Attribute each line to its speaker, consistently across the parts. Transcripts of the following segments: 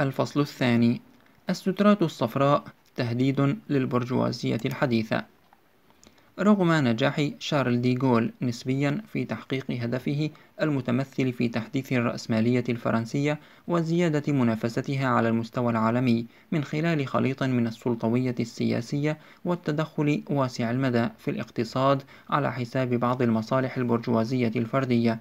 Speaker 1: الفصل الثاني السترات الصفراء تهديد للبرجوازية الحديثة رغم نجاح شارل ديغول نسبيا في تحقيق هدفه المتمثل في تحديث الرأسمالية الفرنسية وزيادة منافستها على المستوى العالمي من خلال خليط من السلطوية السياسية والتدخل واسع المدى في الاقتصاد على حساب بعض المصالح البرجوازية الفردية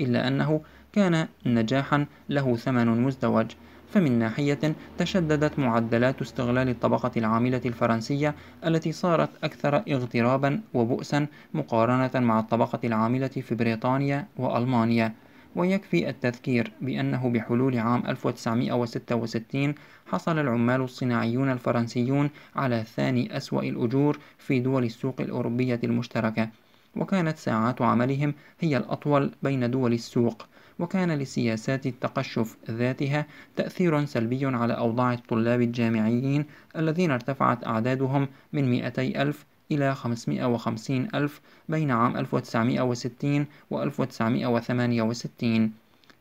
Speaker 1: إلا أنه كان نجاحا له ثمن مزدوج فمن ناحية تشددت معدلات استغلال الطبقة العاملة الفرنسية التي صارت أكثر اغترابا وبؤسا مقارنة مع الطبقة العاملة في بريطانيا وألمانيا ويكفي التذكير بأنه بحلول عام 1966 حصل العمال الصناعيون الفرنسيون على ثاني أسوأ الأجور في دول السوق الأوروبية المشتركة وكانت ساعات عملهم هي الأطول بين دول السوق وكان لسياسات التقشف ذاتها تأثير سلبي على أوضاع الطلاب الجامعيين الذين ارتفعت أعدادهم من 200 ألف إلى 550 ألف بين عام 1960 و 1968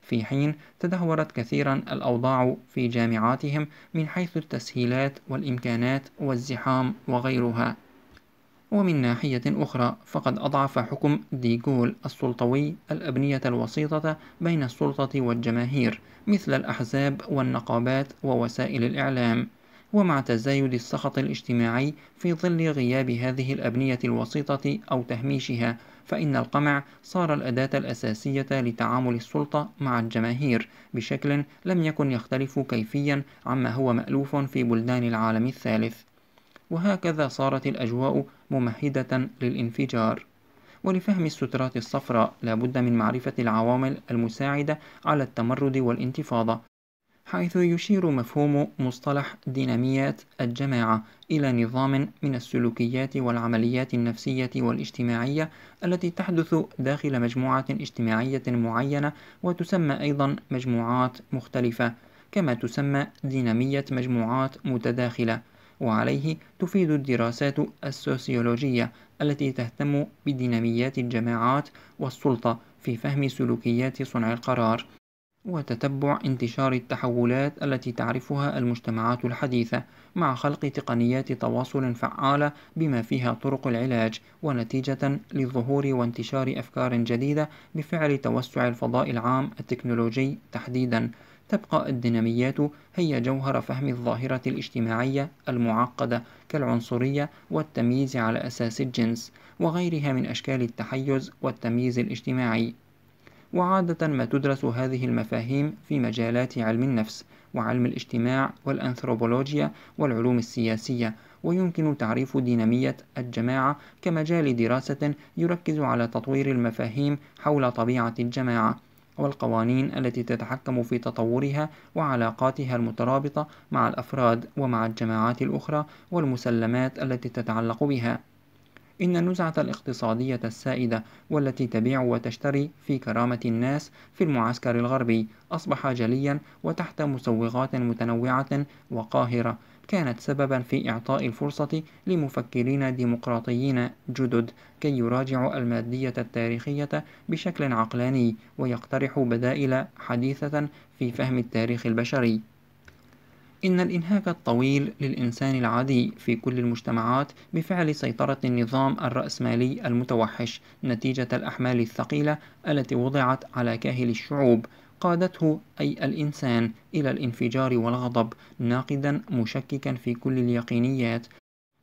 Speaker 1: في حين تدهورت كثيرا الأوضاع في جامعاتهم من حيث التسهيلات والإمكانات والزحام وغيرها ومن ناحية أخرى فقد أضعف حكم ديغول السلطوي الأبنية الوسيطة بين السلطة والجماهير مثل الأحزاب والنقابات ووسائل الإعلام ومع تزايد السخط الاجتماعي في ظل غياب هذه الأبنية الوسيطة أو تهميشها فإن القمع صار الأداة الأساسية لتعامل السلطة مع الجماهير بشكل لم يكن يختلف كيفيا عما هو مألوف في بلدان العالم الثالث وهكذا صارت الأجواء ممهدة للانفجار ولفهم السترات الصفراء لابد من معرفة العوامل المساعدة على التمرد والانتفاضة حيث يشير مفهوم مصطلح ديناميات الجماعة إلى نظام من السلوكيات والعمليات النفسية والاجتماعية التي تحدث داخل مجموعة اجتماعية معينة وتسمى أيضا مجموعات مختلفة كما تسمى دينامية مجموعات متداخلة وعليه تفيد الدراسات السوسيولوجية التي تهتم بديناميات الجماعات والسلطة في فهم سلوكيات صنع القرار وتتبع انتشار التحولات التي تعرفها المجتمعات الحديثة مع خلق تقنيات تواصل فعالة بما فيها طرق العلاج ونتيجة لظهور وانتشار أفكار جديدة بفعل توسع الفضاء العام التكنولوجي تحديدا تبقى الديناميات هي جوهر فهم الظاهرة الاجتماعية المعقدة كالعنصرية والتمييز على أساس الجنس وغيرها من أشكال التحيز والتمييز الاجتماعي وعادة ما تدرس هذه المفاهيم في مجالات علم النفس وعلم الاجتماع والأنثروبولوجيا والعلوم السياسية ويمكن تعريف دينامية الجماعة كمجال دراسة يركز على تطوير المفاهيم حول طبيعة الجماعة والقوانين التي تتحكم في تطورها وعلاقاتها المترابطة مع الأفراد ومع الجماعات الأخرى والمسلمات التي تتعلق بها. إن النزعة الاقتصادية السائدة والتي تبيع وتشتري في كرامة الناس في المعسكر الغربي أصبح جليا وتحت مسوغات متنوعة وقاهرة كانت سببا في إعطاء الفرصة لمفكرين ديمقراطيين جدد كي يراجعوا المادية التاريخية بشكل عقلاني ويقترحوا بدائل حديثة في فهم التاريخ البشري إن الإنهاك الطويل للإنسان العادي في كل المجتمعات بفعل سيطرة النظام الرأسمالي المتوحش نتيجة الأحمال الثقيلة التي وضعت على كاهل الشعوب قادته أي الإنسان إلى الانفجار والغضب ناقدا مشككا في كل اليقينيات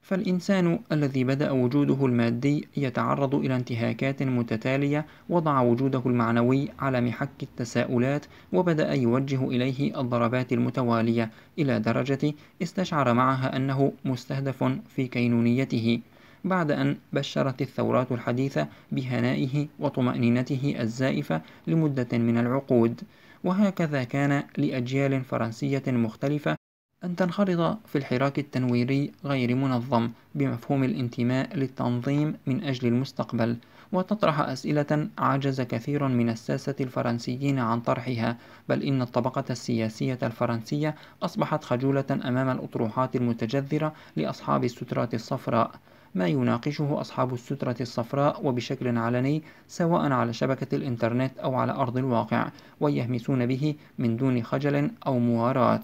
Speaker 1: فالإنسان الذي بدأ وجوده المادي يتعرض إلى انتهاكات متتالية وضع وجوده المعنوي على محك التساؤلات وبدأ يوجه إليه الضربات المتوالية إلى درجة استشعر معها أنه مستهدف في كينونيته بعد أن بشرت الثورات الحديثة بهنائه وطمأنينته الزائفة لمدة من العقود وهكذا كان لأجيال فرنسية مختلفة أن تنخرط في الحراك التنويري غير منظم بمفهوم الانتماء للتنظيم من أجل المستقبل وتطرح أسئلة عجز كثير من الساسة الفرنسيين عن طرحها بل إن الطبقة السياسية الفرنسية أصبحت خجولة أمام الأطروحات المتجذرة لأصحاب السترات الصفراء ما يناقشه أصحاب السترة الصفراء وبشكل علني سواء على شبكة الإنترنت أو على أرض الواقع ويهمسون به من دون خجل أو مواراة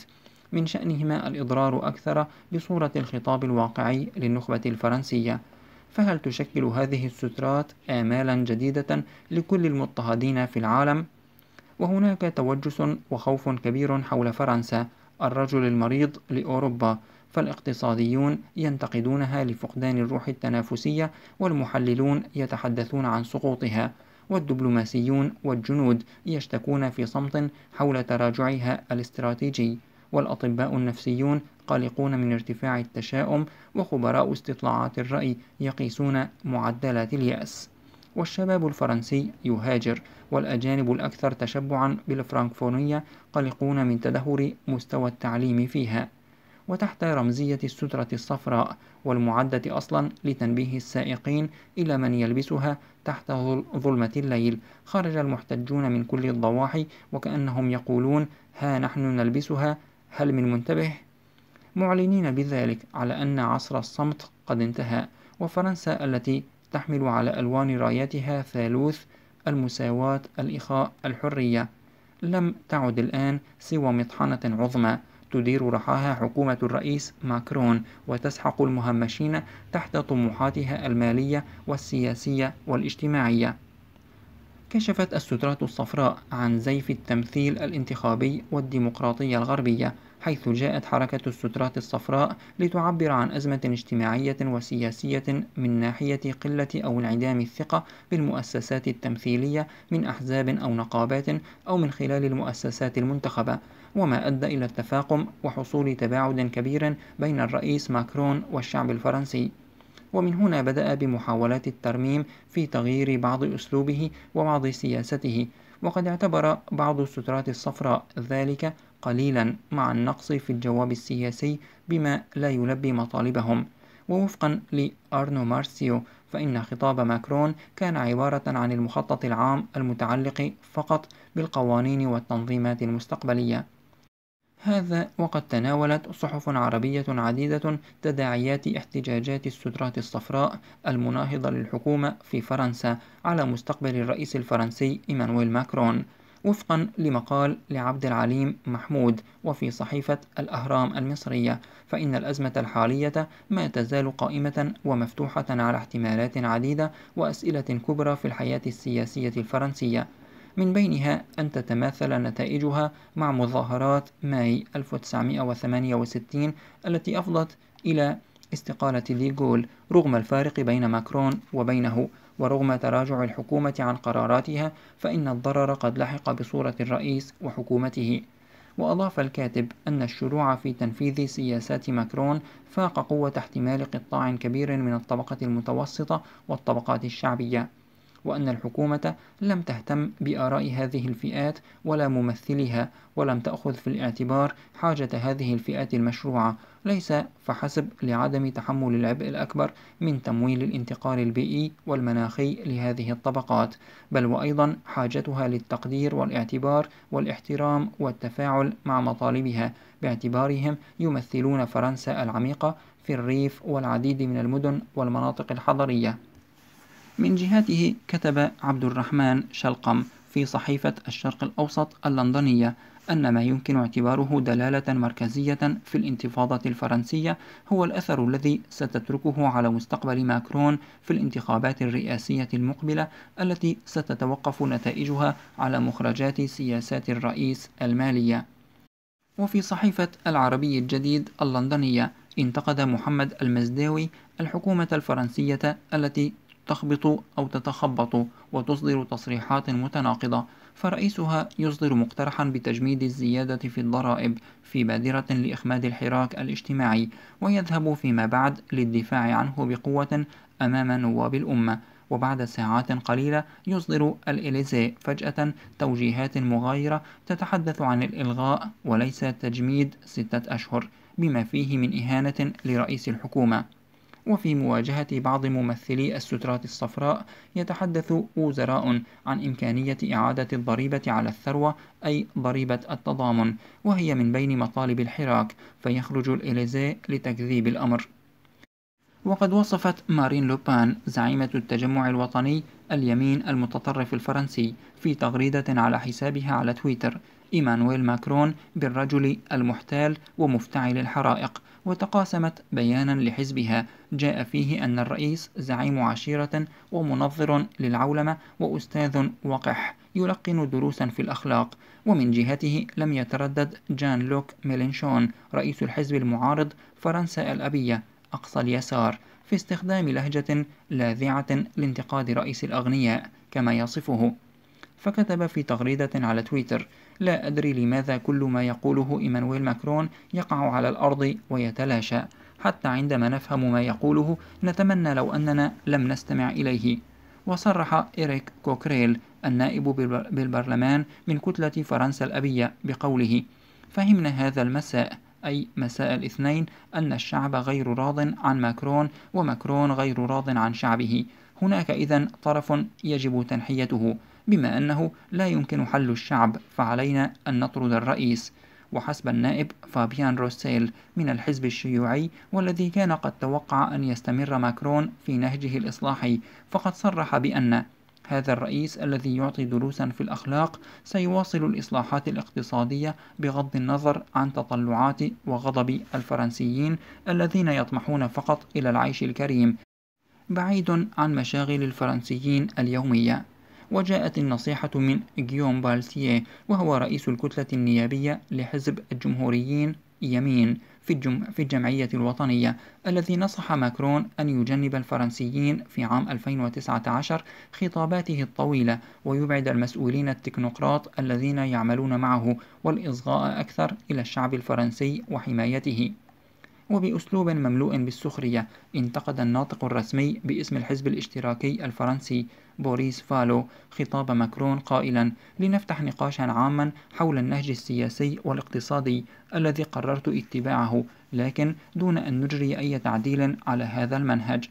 Speaker 1: من شأنهما الإضرار أكثر بصورة الخطاب الواقعي للنخبة الفرنسية فهل تشكل هذه السترات آمالا جديدة لكل المضطهدين في العالم؟ وهناك توجس وخوف كبير حول فرنسا الرجل المريض لأوروبا فالاقتصاديون ينتقدونها لفقدان الروح التنافسية والمحللون يتحدثون عن سقوطها والدبلوماسيون والجنود يشتكون في صمت حول تراجعها الاستراتيجي والأطباء النفسيون قلقون من ارتفاع التشاؤم وخبراء استطلاعات الرأي يقيسون معدلات اليأس والشباب الفرنسي يهاجر والأجانب الأكثر تشبعا بالفرانكفونية قلقون من تدهور مستوى التعليم فيها وتحت رمزية السترة الصفراء والمعدة أصلا لتنبيه السائقين إلى من يلبسها تحت ظلمة الليل خرج المحتجون من كل الضواحي وكأنهم يقولون ها نحن نلبسها هل من منتبه؟ معلنين بذلك على أن عصر الصمت قد انتهى وفرنسا التي تحمل على ألوان راياتها ثالوث المساواة الإخاء الحرية لم تعد الآن سوى مطحنة عظمى تدير رحاها حكومة الرئيس ماكرون وتسحق المهمشين تحت طموحاتها المالية والسياسية والاجتماعية كشفت السترات الصفراء عن زيف التمثيل الانتخابي والديمقراطية الغربية حيث جاءت حركة السترات الصفراء لتعبر عن أزمة اجتماعية وسياسية من ناحية قلة أو انعدام الثقة بالمؤسسات التمثيلية من أحزاب أو نقابات أو من خلال المؤسسات المنتخبة وما أدى إلى التفاقم وحصول تباعد كبير بين الرئيس ماكرون والشعب الفرنسي ومن هنا بدأ بمحاولات الترميم في تغيير بعض أسلوبه وبعض سياسته وقد اعتبر بعض السترات الصفراء ذلك قليلا مع النقص في الجواب السياسي بما لا يلبي مطالبهم ووفقا لأرنو مارسيو فإن خطاب ماكرون كان عبارة عن المخطط العام المتعلق فقط بالقوانين والتنظيمات المستقبلية هذا وقد تناولت صحف عربية عديدة تداعيات احتجاجات السترات الصفراء المناهضة للحكومة في فرنسا على مستقبل الرئيس الفرنسي إيمانويل ماكرون وفقا لمقال لعبد العليم محمود وفي صحيفة الأهرام المصرية فإن الأزمة الحالية ما تزال قائمة ومفتوحة على احتمالات عديدة وأسئلة كبرى في الحياة السياسية الفرنسية من بينها أن تتماثل نتائجها مع مظاهرات ماي 1968 التي أفضت إلى استقالة ديغول رغم الفارق بين ماكرون وبينه ورغم تراجع الحكومة عن قراراتها فإن الضرر قد لحق بصورة الرئيس وحكومته وأضاف الكاتب أن الشروع في تنفيذ سياسات ماكرون فاق قوة احتمال قطاع كبير من الطبقة المتوسطة والطبقات الشعبية وأن الحكومة لم تهتم بآراء هذه الفئات ولا ممثلها ولم تأخذ في الاعتبار حاجة هذه الفئات المشروعة ليس فحسب لعدم تحمل العبء الأكبر من تمويل الانتقال البيئي والمناخي لهذه الطبقات بل وأيضا حاجتها للتقدير والاعتبار والاحترام والتفاعل مع مطالبها باعتبارهم يمثلون فرنسا العميقة في الريف والعديد من المدن والمناطق الحضرية من جهته كتب عبد الرحمن شلقم في صحيفة الشرق الأوسط اللندنية أن ما يمكن اعتباره دلالة مركزية في الانتفاضة الفرنسية هو الأثر الذي ستتركه على مستقبل ماكرون في الانتخابات الرئاسية المقبلة التي ستتوقف نتائجها على مخرجات سياسات الرئيس المالية. وفي صحيفة العربي الجديد اللندنية انتقد محمد المزداوي الحكومة الفرنسية التي تخبط أو تتخبط وتصدر تصريحات متناقضة فرئيسها يصدر مقترحا بتجميد الزيادة في الضرائب في بادرة لإخماد الحراك الاجتماعي ويذهب فيما بعد للدفاع عنه بقوة أمام نواب الأمة وبعد ساعات قليلة يصدر الإليزي فجأة توجيهات مغايرة تتحدث عن الإلغاء وليس تجميد ستة أشهر بما فيه من إهانة لرئيس الحكومة وفي مواجهة بعض ممثلي السترات الصفراء يتحدث وزراء عن إمكانية إعادة الضريبة على الثروة أي ضريبة التضامن وهي من بين مطالب الحراك فيخرج الإليزي لتكذيب الأمر وقد وصفت مارين لوبان زعيمة التجمع الوطني اليمين المتطرف الفرنسي في تغريدة على حسابها على تويتر إيمانويل ماكرون بالرجل المحتال ومفتعل الحرائق وتقاسمت بيانا لحزبها جاء فيه أن الرئيس زعيم عشيرة ومنظر للعولمة وأستاذ وقح يلقن دروسا في الأخلاق ومن جهته لم يتردد جان لوك ميلينشون رئيس الحزب المعارض فرنسا الأبية أقصى اليسار في استخدام لهجة لاذعة لانتقاد رئيس الأغنياء كما يصفه فكتب في تغريدة على تويتر لا أدري لماذا كل ما يقوله إيمانويل ماكرون يقع على الأرض ويتلاشى حتى عندما نفهم ما يقوله نتمنى لو أننا لم نستمع إليه وصرح إريك كوكريل النائب بالبرلمان من كتلة فرنسا الأبية بقوله فهمنا هذا المساء أي مساء الاثنين أن الشعب غير راض عن ماكرون وماكرون غير راض عن شعبه هناك إذا طرف يجب تنحيته بما أنه لا يمكن حل الشعب فعلينا أن نطرد الرئيس وحسب النائب فابيان روسيل من الحزب الشيوعي والذي كان قد توقع أن يستمر ماكرون في نهجه الإصلاحي فقد صرح بأن هذا الرئيس الذي يعطي دروسا في الأخلاق سيواصل الإصلاحات الاقتصادية بغض النظر عن تطلعات وغضب الفرنسيين الذين يطمحون فقط إلى العيش الكريم بعيد عن مشاغل الفرنسيين اليوميه وجاءت النصيحة من جيوم بالسيه وهو رئيس الكتلة النيابية لحزب الجمهوريين يمين في, الجم... في الجمعية الوطنية الذي نصح ماكرون أن يجنب الفرنسيين في عام 2019 خطاباته الطويلة ويبعد المسؤولين التكنوقراط الذين يعملون معه والإصغاء أكثر إلى الشعب الفرنسي وحمايته وبأسلوب مملوء بالسخرية انتقد الناطق الرسمي باسم الحزب الاشتراكي الفرنسي بوريس فالو خطاب ماكرون قائلا لنفتح نقاشا عاما حول النهج السياسي والاقتصادي الذي قررت اتباعه لكن دون أن نجري أي تعديل على هذا المنهج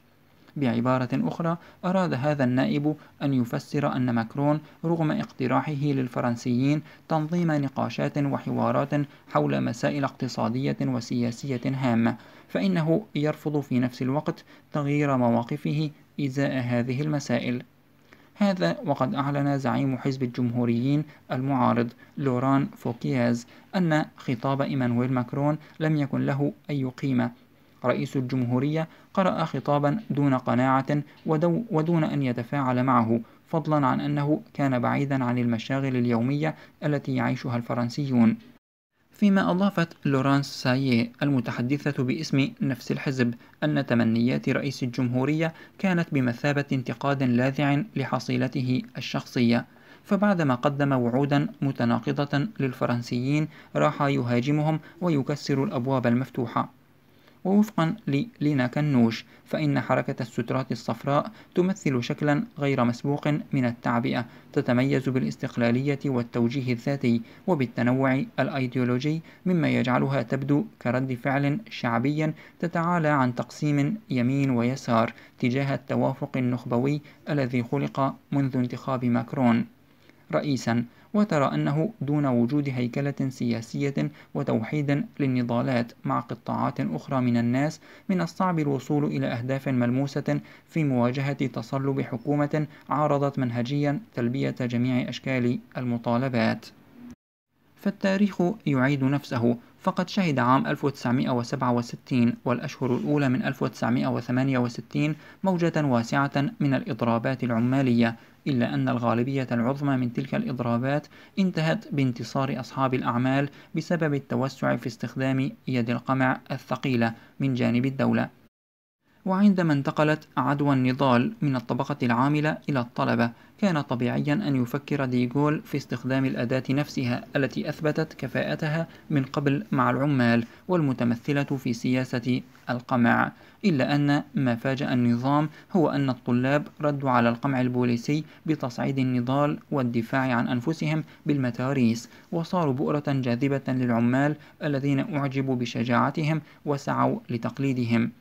Speaker 1: بعبارة أخرى أراد هذا النائب أن يفسر أن ماكرون رغم اقتراحه للفرنسيين تنظيم نقاشات وحوارات حول مسائل اقتصادية وسياسية هامة فإنه يرفض في نفس الوقت تغيير مواقفه إزاء هذه المسائل هذا وقد أعلن زعيم حزب الجمهوريين المعارض لوران فوكياز أن خطاب إيمانويل ماكرون لم يكن له أي قيمة رئيس الجمهورية قرأ خطابا دون قناعة ودو ودون أن يتفاعل معه فضلا عن أنه كان بعيدا عن المشاغل اليومية التي يعيشها الفرنسيون فيما أضافت لورانس ساييه المتحدثة باسم نفس الحزب أن تمنيات رئيس الجمهورية كانت بمثابة انتقاد لاذع لحصيلته الشخصية فبعدما قدم وعودا متناقضة للفرنسيين راح يهاجمهم ويكسر الأبواب المفتوحة ووفقا للينا كنوش فإن حركة السترات الصفراء تمثل شكلا غير مسبوق من التعبئة تتميز بالاستقلالية والتوجيه الذاتي وبالتنوع الأيديولوجي مما يجعلها تبدو كرد فعل شعبيا تتعالى عن تقسيم يمين ويسار تجاه التوافق النخبوي الذي خلق منذ انتخاب ماكرون رئيسا وترى أنه دون وجود هيكلة سياسية وتوحيد للنضالات مع قطاعات أخرى من الناس من الصعب الوصول إلى أهداف ملموسة في مواجهة تصلب حكومة عارضت منهجيا تلبية جميع أشكال المطالبات فالتاريخ يعيد نفسه فقد شهد عام 1967 والأشهر الأولى من 1968 موجة واسعة من الإضرابات العمالية إلا أن الغالبية العظمى من تلك الإضرابات انتهت بانتصار أصحاب الأعمال بسبب التوسع في استخدام يد القمع الثقيلة من جانب الدولة وعندما انتقلت عدوى النضال من الطبقة العاملة إلى الطلبة كان طبيعيا أن يفكر ديغول في استخدام الأداة نفسها التي أثبتت كفاءتها من قبل مع العمال والمتمثلة في سياسة القمع إلا أن ما فاجأ النظام هو أن الطلاب ردوا على القمع البوليسي بتصعيد النضال والدفاع عن أنفسهم بالمتاريس وصاروا بؤرة جاذبة للعمال الذين أعجبوا بشجاعتهم وسعوا لتقليدهم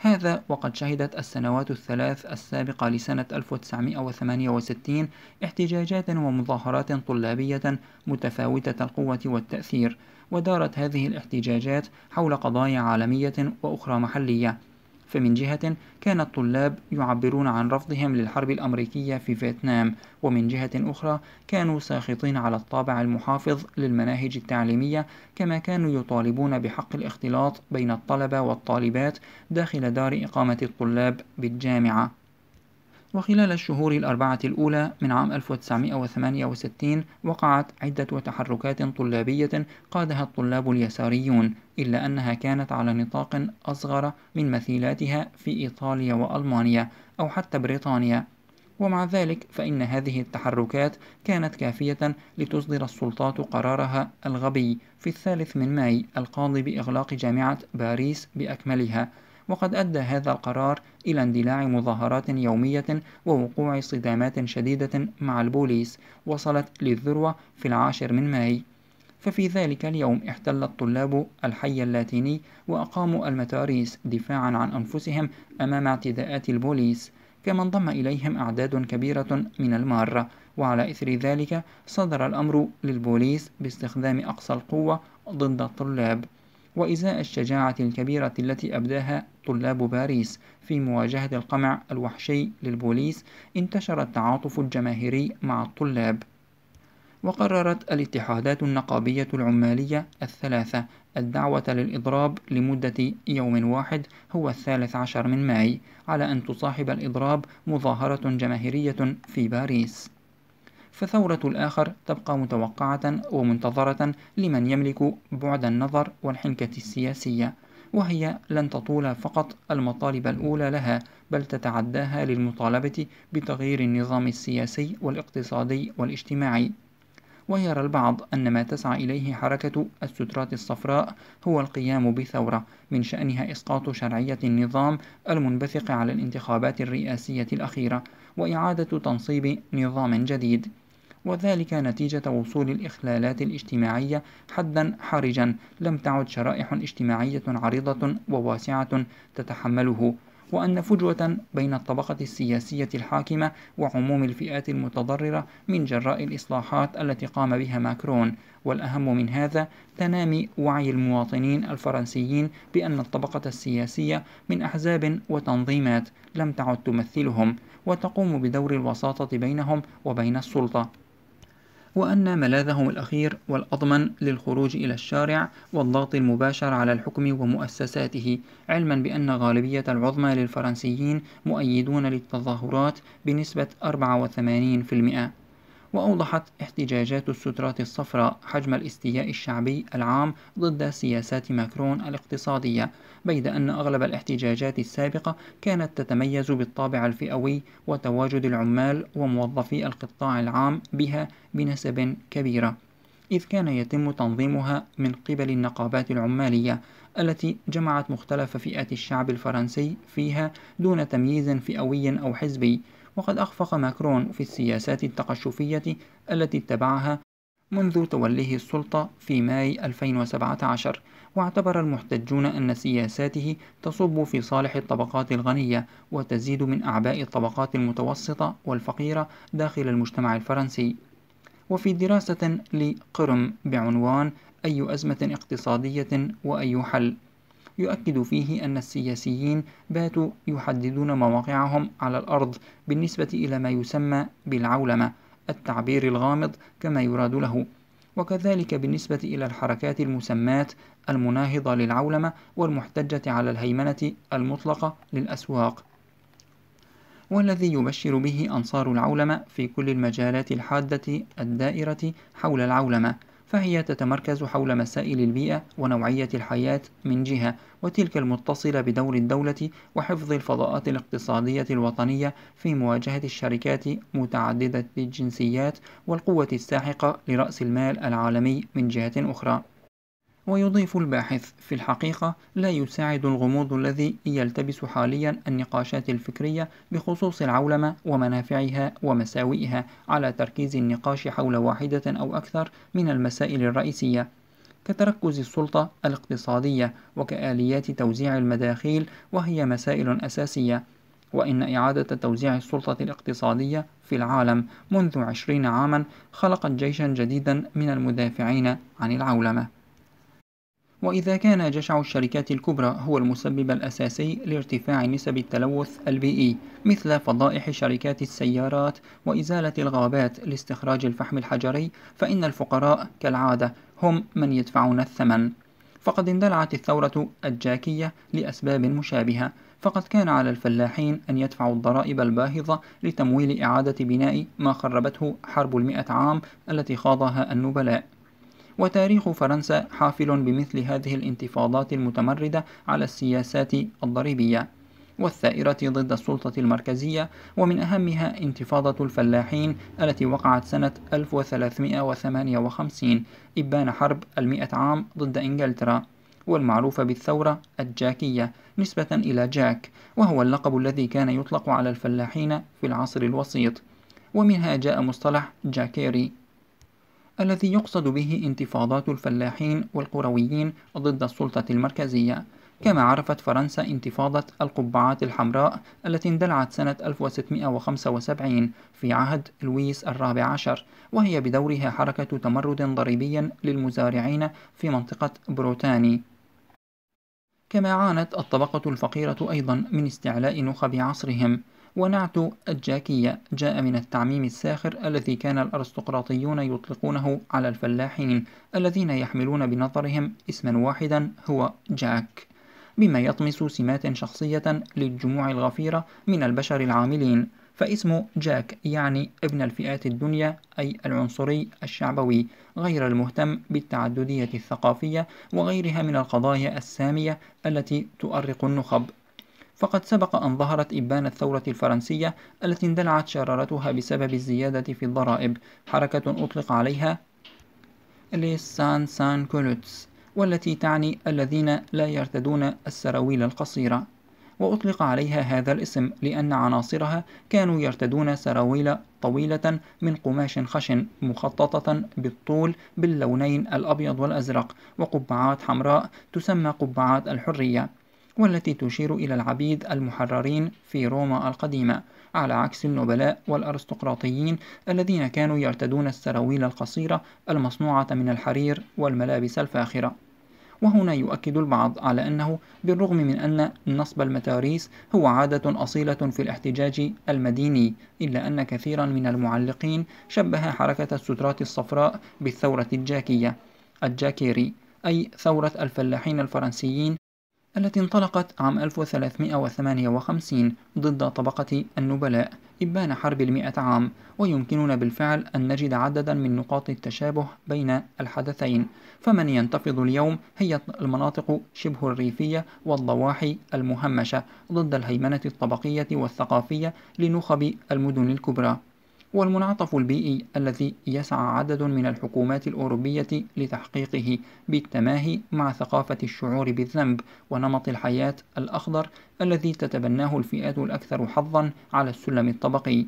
Speaker 1: هذا وقد شهدت السنوات الثلاث السابقة لسنة 1968 احتجاجات ومظاهرات طلابية متفاوتة القوة والتأثير ودارت هذه الاحتجاجات حول قضايا عالمية وأخرى محلية فمن جهة كان الطلاب يعبرون عن رفضهم للحرب الأمريكية في فيتنام ومن جهة أخرى كانوا ساخطين على الطابع المحافظ للمناهج التعليمية كما كانوا يطالبون بحق الاختلاط بين الطلبة والطالبات داخل دار إقامة الطلاب بالجامعة وخلال الشهور الأربعة الأولى من عام 1968 وقعت عدة تحركات طلابية قادها الطلاب اليساريون إلا أنها كانت على نطاق أصغر من مثيلاتها في إيطاليا وألمانيا أو حتى بريطانيا ومع ذلك فإن هذه التحركات كانت كافية لتصدر السلطات قرارها الغبي في الثالث من ماي القاضي بإغلاق جامعة باريس بأكملها وقد أدى هذا القرار إلى اندلاع مظاهرات يومية ووقوع صدامات شديدة مع البوليس وصلت للذروة في العاشر من ماي ففي ذلك اليوم احتل الطلاب الحي اللاتيني وأقاموا المتاريس دفاعا عن أنفسهم أمام اعتداءات البوليس كما انضم إليهم أعداد كبيرة من المارة وعلى إثر ذلك صدر الأمر للبوليس باستخدام أقصى القوة ضد الطلاب وإزاء الشجاعة الكبيرة التي أبداها طلاب باريس في مواجهة القمع الوحشي للبوليس انتشر التعاطف الجماهيري مع الطلاب وقررت الاتحادات النقابية العمالية الثلاثة الدعوة للإضراب لمدة يوم واحد هو الثالث عشر من ماي على أن تصاحب الإضراب مظاهرة جماهيرية في باريس فثورة الآخر تبقى متوقعة ومنتظرة لمن يملك بعد النظر والحنكة السياسية وهي لن تطول فقط المطالب الأولى لها بل تتعداها للمطالبة بتغيير النظام السياسي والاقتصادي والاجتماعي ويرى البعض أن ما تسعى إليه حركة السترات الصفراء هو القيام بثورة من شأنها إسقاط شرعية النظام المنبثق على الانتخابات الرئاسية الأخيرة وإعادة تنصيب نظام جديد وذلك نتيجة وصول الإخلالات الاجتماعية حدا حرجا لم تعد شرائح اجتماعية عريضة وواسعة تتحمله وأن فجوة بين الطبقة السياسية الحاكمة وعموم الفئات المتضررة من جراء الإصلاحات التي قام بها ماكرون، والأهم من هذا تنامي وعي المواطنين الفرنسيين بأن الطبقة السياسية من أحزاب وتنظيمات لم تعد تمثلهم، وتقوم بدور الوساطة بينهم وبين السلطة. وأن ملاذهم الأخير والأضمن للخروج إلى الشارع والضغط المباشر على الحكم ومؤسساته علما بأن غالبية العظمى للفرنسيين مؤيدون للتظاهرات بنسبة 84% وأوضحت احتجاجات السترات الصفراء حجم الاستياء الشعبي العام ضد سياسات ماكرون الاقتصادية بيد أن أغلب الاحتجاجات السابقة كانت تتميز بالطابع الفئوي وتواجد العمال وموظفي القطاع العام بها بنسب كبيرة إذ كان يتم تنظيمها من قبل النقابات العمالية التي جمعت مختلف فئات الشعب الفرنسي فيها دون تمييز فئوي أو حزبي وقد أخفق ماكرون في السياسات التقشفية التي اتبعها منذ توليه السلطة في ماي 2017 واعتبر المحتجون أن سياساته تصب في صالح الطبقات الغنية وتزيد من أعباء الطبقات المتوسطة والفقيرة داخل المجتمع الفرنسي وفي دراسة لقرم بعنوان أي أزمة اقتصادية وأي حل يؤكد فيه أن السياسيين باتوا يحددون مواقعهم على الأرض بالنسبة إلى ما يسمى بالعولمة التعبير الغامض كما يراد له وكذلك بالنسبة إلى الحركات المسماة المناهضة للعولمة والمحتجة على الهيمنة المطلقة للأسواق والذي يبشر به أنصار العولمة في كل المجالات الحادة الدائرة حول العولمة فهي تتمركز حول مسائل البيئة ونوعية الحياة من جهة وتلك المتصلة بدور الدولة وحفظ الفضاءات الاقتصادية الوطنية في مواجهة الشركات متعددة الجنسيات والقوة الساحقة لرأس المال العالمي من جهة أخرى ويضيف الباحث في الحقيقة لا يساعد الغموض الذي يلتبس حاليا النقاشات الفكرية بخصوص العولمة ومنافعها ومساوئها على تركيز النقاش حول واحدة أو أكثر من المسائل الرئيسية كتركز السلطة الاقتصادية وكآليات توزيع المداخيل وهي مسائل أساسية وإن إعادة توزيع السلطة الاقتصادية في العالم منذ عشرين عاما خلقت جيشا جديدا من المدافعين عن العولمة وإذا كان جشع الشركات الكبرى هو المسبب الأساسي لارتفاع نسب التلوث البيئي مثل فضائح شركات السيارات وإزالة الغابات لاستخراج الفحم الحجري فإن الفقراء كالعادة هم من يدفعون الثمن فقد اندلعت الثورة الجاكية لأسباب مشابهة فقد كان على الفلاحين أن يدفعوا الضرائب الباهظة لتمويل إعادة بناء ما خربته حرب المئة عام التي خاضها النبلاء وتاريخ فرنسا حافل بمثل هذه الانتفاضات المتمردة على السياسات الضريبية والثائرة ضد السلطة المركزية ومن أهمها انتفاضة الفلاحين التي وقعت سنة 1358 إبان حرب المئة عام ضد إنجلترا والمعروفة بالثورة الجاكية نسبة إلى جاك وهو اللقب الذي كان يطلق على الفلاحين في العصر الوسيط ومنها جاء مصطلح جاكيري الذي يقصد به انتفاضات الفلاحين والقرويين ضد السلطة المركزية كما عرفت فرنسا انتفاضة القبعات الحمراء التي اندلعت سنة 1675 في عهد لويس الرابع عشر وهي بدورها حركة تمرد ضريبي للمزارعين في منطقة بروتاني كما عانت الطبقة الفقيرة أيضا من استعلاء نخب عصرهم ونعت الجاكية جاء من التعميم الساخر الذي كان الأرستقراطيون يطلقونه على الفلاحين الذين يحملون بنظرهم اسما واحدا هو جاك بما يطمس سمات شخصية للجموع الغفيرة من البشر العاملين فاسم جاك يعني ابن الفئات الدنيا أي العنصري الشعبوي غير المهتم بالتعددية الثقافية وغيرها من القضايا السامية التي تؤرق النخب فقد سبق أن ظهرت إبان الثورة الفرنسية التي اندلعت شرارتها بسبب الزيادة في الضرائب حركة أطلق عليها لسان سان كولوتس والتي تعني الذين لا يرتدون السراويل القصيرة وأطلق عليها هذا الاسم لأن عناصرها كانوا يرتدون سراويل طويلة من قماش خشن مخططة بالطول باللونين الأبيض والأزرق وقبعات حمراء تسمى قبعات الحرية والتي تشير إلى العبيد المحررين في روما القديمة على عكس النبلاء والأرستقراطيين الذين كانوا يرتدون السراويل القصيرة المصنوعة من الحرير والملابس الفاخرة وهنا يؤكد البعض على أنه بالرغم من أن نصب المتاريس هو عادة أصيلة في الاحتجاج المديني إلا أن كثيرا من المعلقين شبه حركة السترات الصفراء بالثورة الجاكية الجاكيري أي ثورة الفلاحين الفرنسيين التي انطلقت عام 1358 ضد طبقة النبلاء إبان حرب المئة عام ويمكننا بالفعل أن نجد عددا من نقاط التشابه بين الحدثين فمن ينتفض اليوم هي المناطق شبه الريفية والضواحي المهمشة ضد الهيمنة الطبقية والثقافية لنخب المدن الكبرى والمنعطف البيئي الذي يسعى عدد من الحكومات الأوروبية لتحقيقه بالتماهي مع ثقافة الشعور بالذنب ونمط الحياة الأخضر الذي تتبناه الفئات الأكثر حظًا على السلم الطبقي.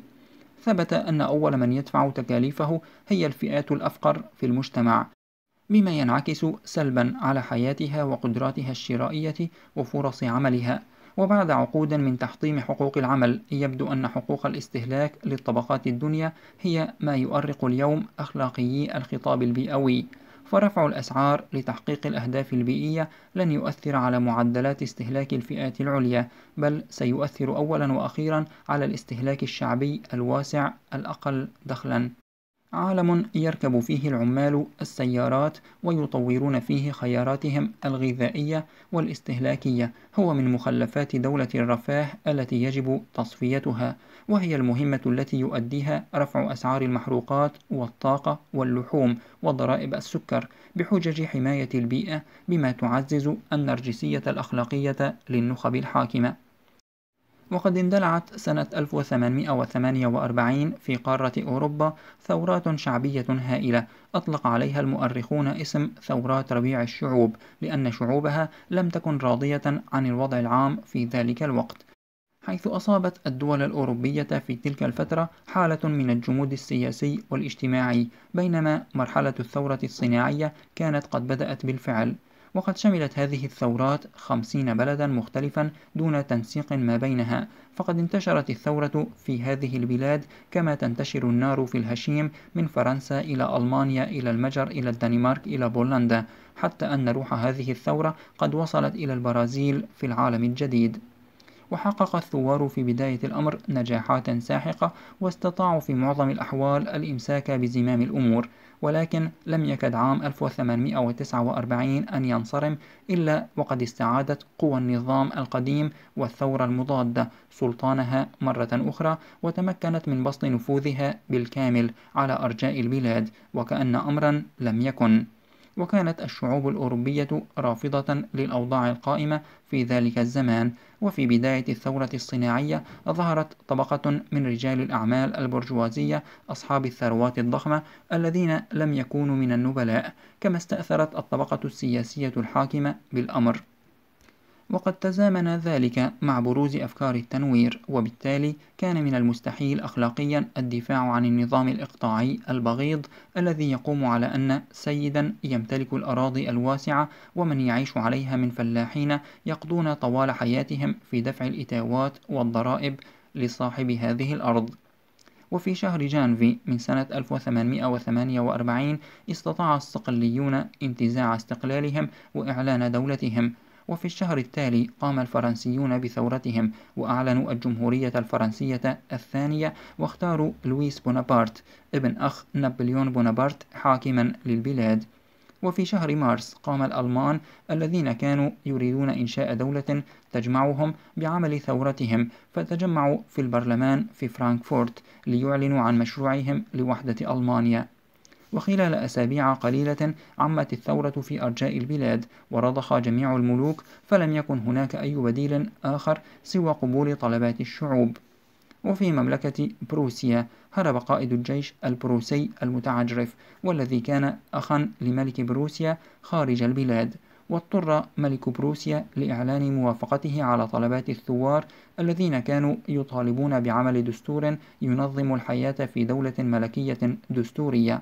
Speaker 1: ثبت أن أول من يدفع تكاليفه هي الفئات الأفقر في المجتمع، بما ينعكس سلبًا على حياتها وقدراتها الشرائية وفرص عملها. وبعد عقود من تحطيم حقوق العمل يبدو أن حقوق الاستهلاك للطبقات الدنيا هي ما يؤرق اليوم أخلاقيي الخطاب البيئوي فرفع الأسعار لتحقيق الأهداف البيئية لن يؤثر على معدلات استهلاك الفئات العليا بل سيؤثر أولا وأخيرا على الاستهلاك الشعبي الواسع الأقل دخلا عالم يركب فيه العمال السيارات ويطورون فيه خياراتهم الغذائية والاستهلاكية هو من مخلفات دولة الرفاه التي يجب تصفيتها وهي المهمة التي يؤديها رفع أسعار المحروقات والطاقة واللحوم وضرائب السكر بحجج حماية البيئة بما تعزز النرجسية الأخلاقية للنخب الحاكمة وقد اندلعت سنة 1848 في قارة أوروبا ثورات شعبية هائلة أطلق عليها المؤرخون اسم ثورات ربيع الشعوب لأن شعوبها لم تكن راضية عن الوضع العام في ذلك الوقت حيث أصابت الدول الأوروبية في تلك الفترة حالة من الجمود السياسي والاجتماعي بينما مرحلة الثورة الصناعية كانت قد بدأت بالفعل وقد شملت هذه الثورات خمسين بلدا مختلفا دون تنسيق ما بينها فقد انتشرت الثورة في هذه البلاد كما تنتشر النار في الهشيم من فرنسا إلى ألمانيا إلى المجر إلى الدنمارك إلى بولندا حتى أن روح هذه الثورة قد وصلت إلى البرازيل في العالم الجديد وحقق الثوار في بداية الأمر نجاحات ساحقة واستطاعوا في معظم الأحوال الإمساك بزمام الأمور ولكن لم يكد عام 1849 أن ينصرم إلا وقد استعادت قوى النظام القديم والثورة المضادة سلطانها مرة أخرى وتمكنت من بسط نفوذها بالكامل على أرجاء البلاد وكأن أمرا لم يكن وكانت الشعوب الأوروبية رافضة للأوضاع القائمة في ذلك الزمان وفي بداية الثورة الصناعية ظهرت طبقة من رجال الأعمال البرجوازية أصحاب الثروات الضخمة الذين لم يكونوا من النبلاء كما استأثرت الطبقة السياسية الحاكمة بالأمر وقد تزامن ذلك مع بروز أفكار التنوير وبالتالي كان من المستحيل أخلاقيا الدفاع عن النظام الإقطاعي البغيض الذي يقوم على أن سيدا يمتلك الأراضي الواسعة ومن يعيش عليها من فلاحين يقضون طوال حياتهم في دفع الإتاوات والضرائب لصاحب هذه الأرض وفي شهر جانفي من سنة 1848 استطاع الصقليون انتزاع استقلالهم وإعلان دولتهم وفي الشهر التالي قام الفرنسيون بثورتهم وأعلنوا الجمهورية الفرنسية الثانية واختاروا لويس بونابرت ابن أخ نابليون بونابرت حاكما للبلاد وفي شهر مارس قام الألمان الذين كانوا يريدون إنشاء دولة تجمعهم بعمل ثورتهم فتجمعوا في البرلمان في فرانكفورت ليعلنوا عن مشروعهم لوحدة ألمانيا وخلال أسابيع قليلة عمت الثورة في أرجاء البلاد ورضخ جميع الملوك فلم يكن هناك أي بديل آخر سوى قبول طلبات الشعوب وفي مملكة بروسيا هرب قائد الجيش البروسي المتعجرف والذي كان أخا لملك بروسيا خارج البلاد واضطر ملك بروسيا لإعلان موافقته على طلبات الثوار الذين كانوا يطالبون بعمل دستور ينظم الحياة في دولة ملكية دستورية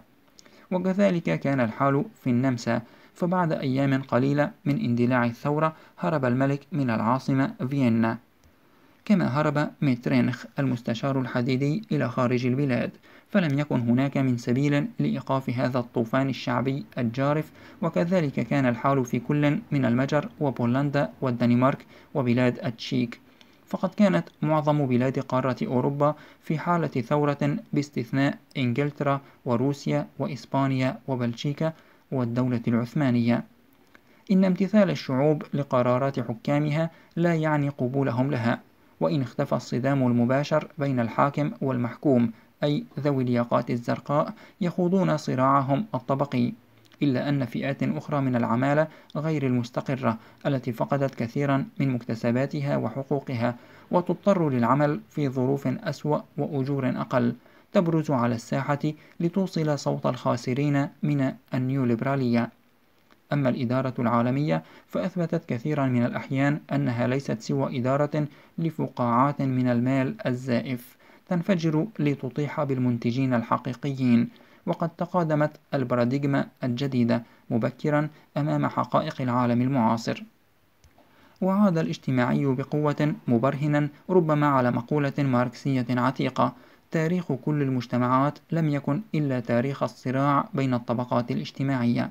Speaker 1: وكذلك كان الحال في النمسا فبعد أيام قليلة من اندلاع الثورة هرب الملك من العاصمة فيينا كما هرب ميترينخ المستشار الحديدي إلى خارج البلاد فلم يكن هناك من سبيل لإيقاف هذا الطوفان الشعبي الجارف وكذلك كان الحال في كل من المجر وبولندا والدنمارك وبلاد التشيك فقد كانت معظم بلاد قارة أوروبا في حالة ثورة باستثناء إنجلترا وروسيا وإسبانيا وبلجيكا والدولة العثمانية إن امتثال الشعوب لقرارات حكامها لا يعني قبولهم لها وإن اختفى الصدام المباشر بين الحاكم والمحكوم أي ذوي الياقات الزرقاء يخوضون صراعهم الطبقي إلا أن فئات أخرى من العمالة غير المستقرة التي فقدت كثيرا من مكتسباتها وحقوقها وتضطر للعمل في ظروف أسوأ وأجور أقل تبرز على الساحة لتوصل صوت الخاسرين من النيوليبرالية أما الإدارة العالمية فأثبتت كثيرا من الأحيان أنها ليست سوى إدارة لفقاعات من المال الزائف تنفجر لتطيح بالمنتجين الحقيقيين وقد تقادمت البراديجما الجديدة مبكرا أمام حقائق العالم المعاصر وعاد الاجتماعي بقوة مبرهنا ربما على مقولة ماركسية عتيقة تاريخ كل المجتمعات لم يكن إلا تاريخ الصراع بين الطبقات الاجتماعية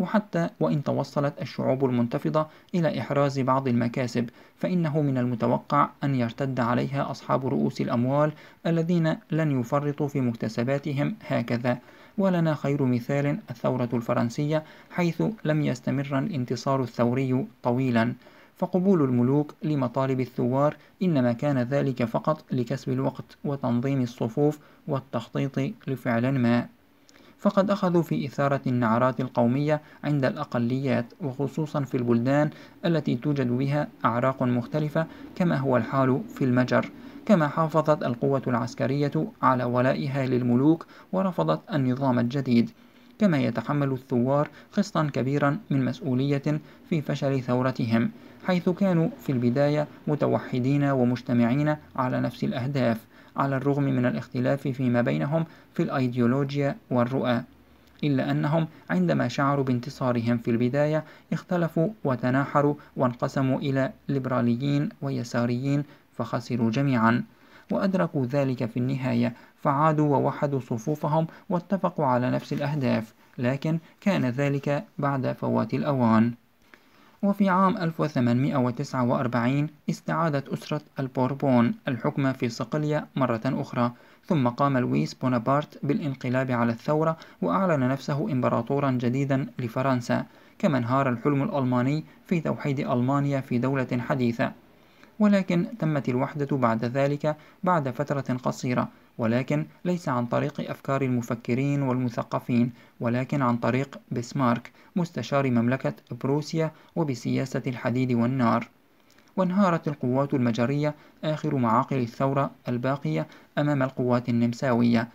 Speaker 1: وحتى وإن توصلت الشعوب المنتفضة إلى إحراز بعض المكاسب فإنه من المتوقع أن يرتد عليها أصحاب رؤوس الأموال الذين لن يفرطوا في مكتسباتهم هكذا ولنا خير مثال الثورة الفرنسية حيث لم يستمر الانتصار الثوري طويلا فقبول الملوك لمطالب الثوار إنما كان ذلك فقط لكسب الوقت وتنظيم الصفوف والتخطيط لفعل ما فقد أخذوا في إثارة النعرات القومية عند الأقليات وخصوصا في البلدان التي توجد بها أعراق مختلفة كما هو الحال في المجر كما حافظت القوة العسكرية على ولائها للملوك ورفضت النظام الجديد كما يتحمل الثوار قسطا كبيرا من مسؤولية في فشل ثورتهم حيث كانوا في البداية متوحدين ومجتمعين على نفس الأهداف على الرغم من الاختلاف فيما بينهم في الأيديولوجيا والرؤى إلا أنهم عندما شعروا بانتصارهم في البداية اختلفوا وتناحروا وانقسموا إلى ليبراليين ويساريين فخسروا جميعا وأدركوا ذلك في النهاية فعادوا ووحدوا صفوفهم واتفقوا على نفس الأهداف لكن كان ذلك بعد فوات الأوان وفي عام 1849 استعادت أسرة البوربون الحكم في صقلية مرة أخرى ثم قام لويس بونابرت بالانقلاب على الثورة وأعلن نفسه إمبراطورا جديدا لفرنسا كما انهار الحلم الألماني في توحيد ألمانيا في دولة حديثة ولكن تمت الوحدة بعد ذلك بعد فترة قصيرة ولكن ليس عن طريق أفكار المفكرين والمثقفين ولكن عن طريق بسمارك مستشار مملكة بروسيا وبسياسة الحديد والنار وانهارت القوات المجرية آخر معاقل الثورة الباقية أمام القوات النمساوية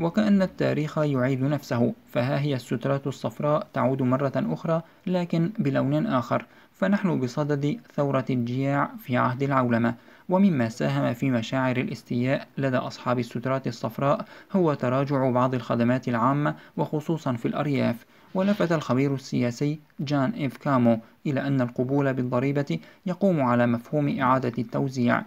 Speaker 1: وكأن التاريخ يعيد نفسه فها هي السترات الصفراء تعود مرة أخرى لكن بلون آخر فنحن بصدد ثورة الجياع في عهد العولمة ومما ساهم في مشاعر الاستياء لدى أصحاب السترات الصفراء هو تراجع بعض الخدمات العامة وخصوصا في الأرياف ولفت الخبير السياسي جان إف كامو إلى أن القبول بالضريبة يقوم على مفهوم إعادة التوزيع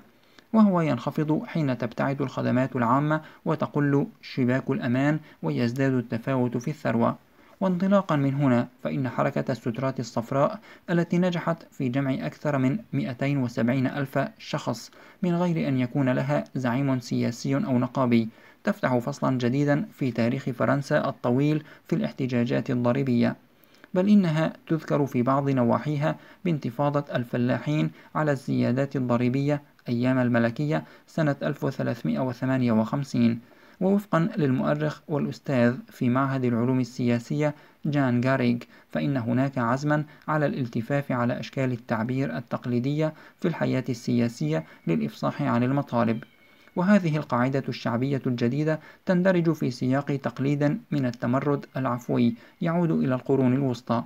Speaker 1: وهو ينخفض حين تبتعد الخدمات العامة وتقل شباك الأمان ويزداد التفاوت في الثروة وانطلاقا من هنا فإن حركة السترات الصفراء التي نجحت في جمع أكثر من 270 ألف شخص من غير أن يكون لها زعيم سياسي أو نقابي تفتح فصلا جديدا في تاريخ فرنسا الطويل في الاحتجاجات الضريبية بل إنها تذكر في بعض نواحيها بانتفاضة الفلاحين على الزيادات الضريبية أيام الملكية سنة 1358 ووفقا للمؤرخ والأستاذ في معهد العلوم السياسية جان غاريغ فإن هناك عزما على الالتفاف على أشكال التعبير التقليدية في الحياة السياسية للإفصاح عن المطالب وهذه القاعدة الشعبية الجديدة تندرج في سياق تقليد من التمرد العفوي يعود إلى القرون الوسطى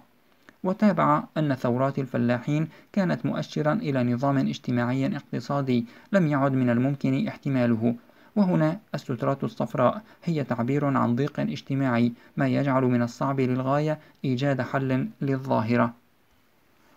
Speaker 1: وتابع أن ثورات الفلاحين كانت مؤشرا إلى نظام اجتماعي اقتصادي لم يعد من الممكن احتماله وهنا السترات الصفراء هي تعبير عن ضيق اجتماعي ما يجعل من الصعب للغاية إيجاد حل للظاهرة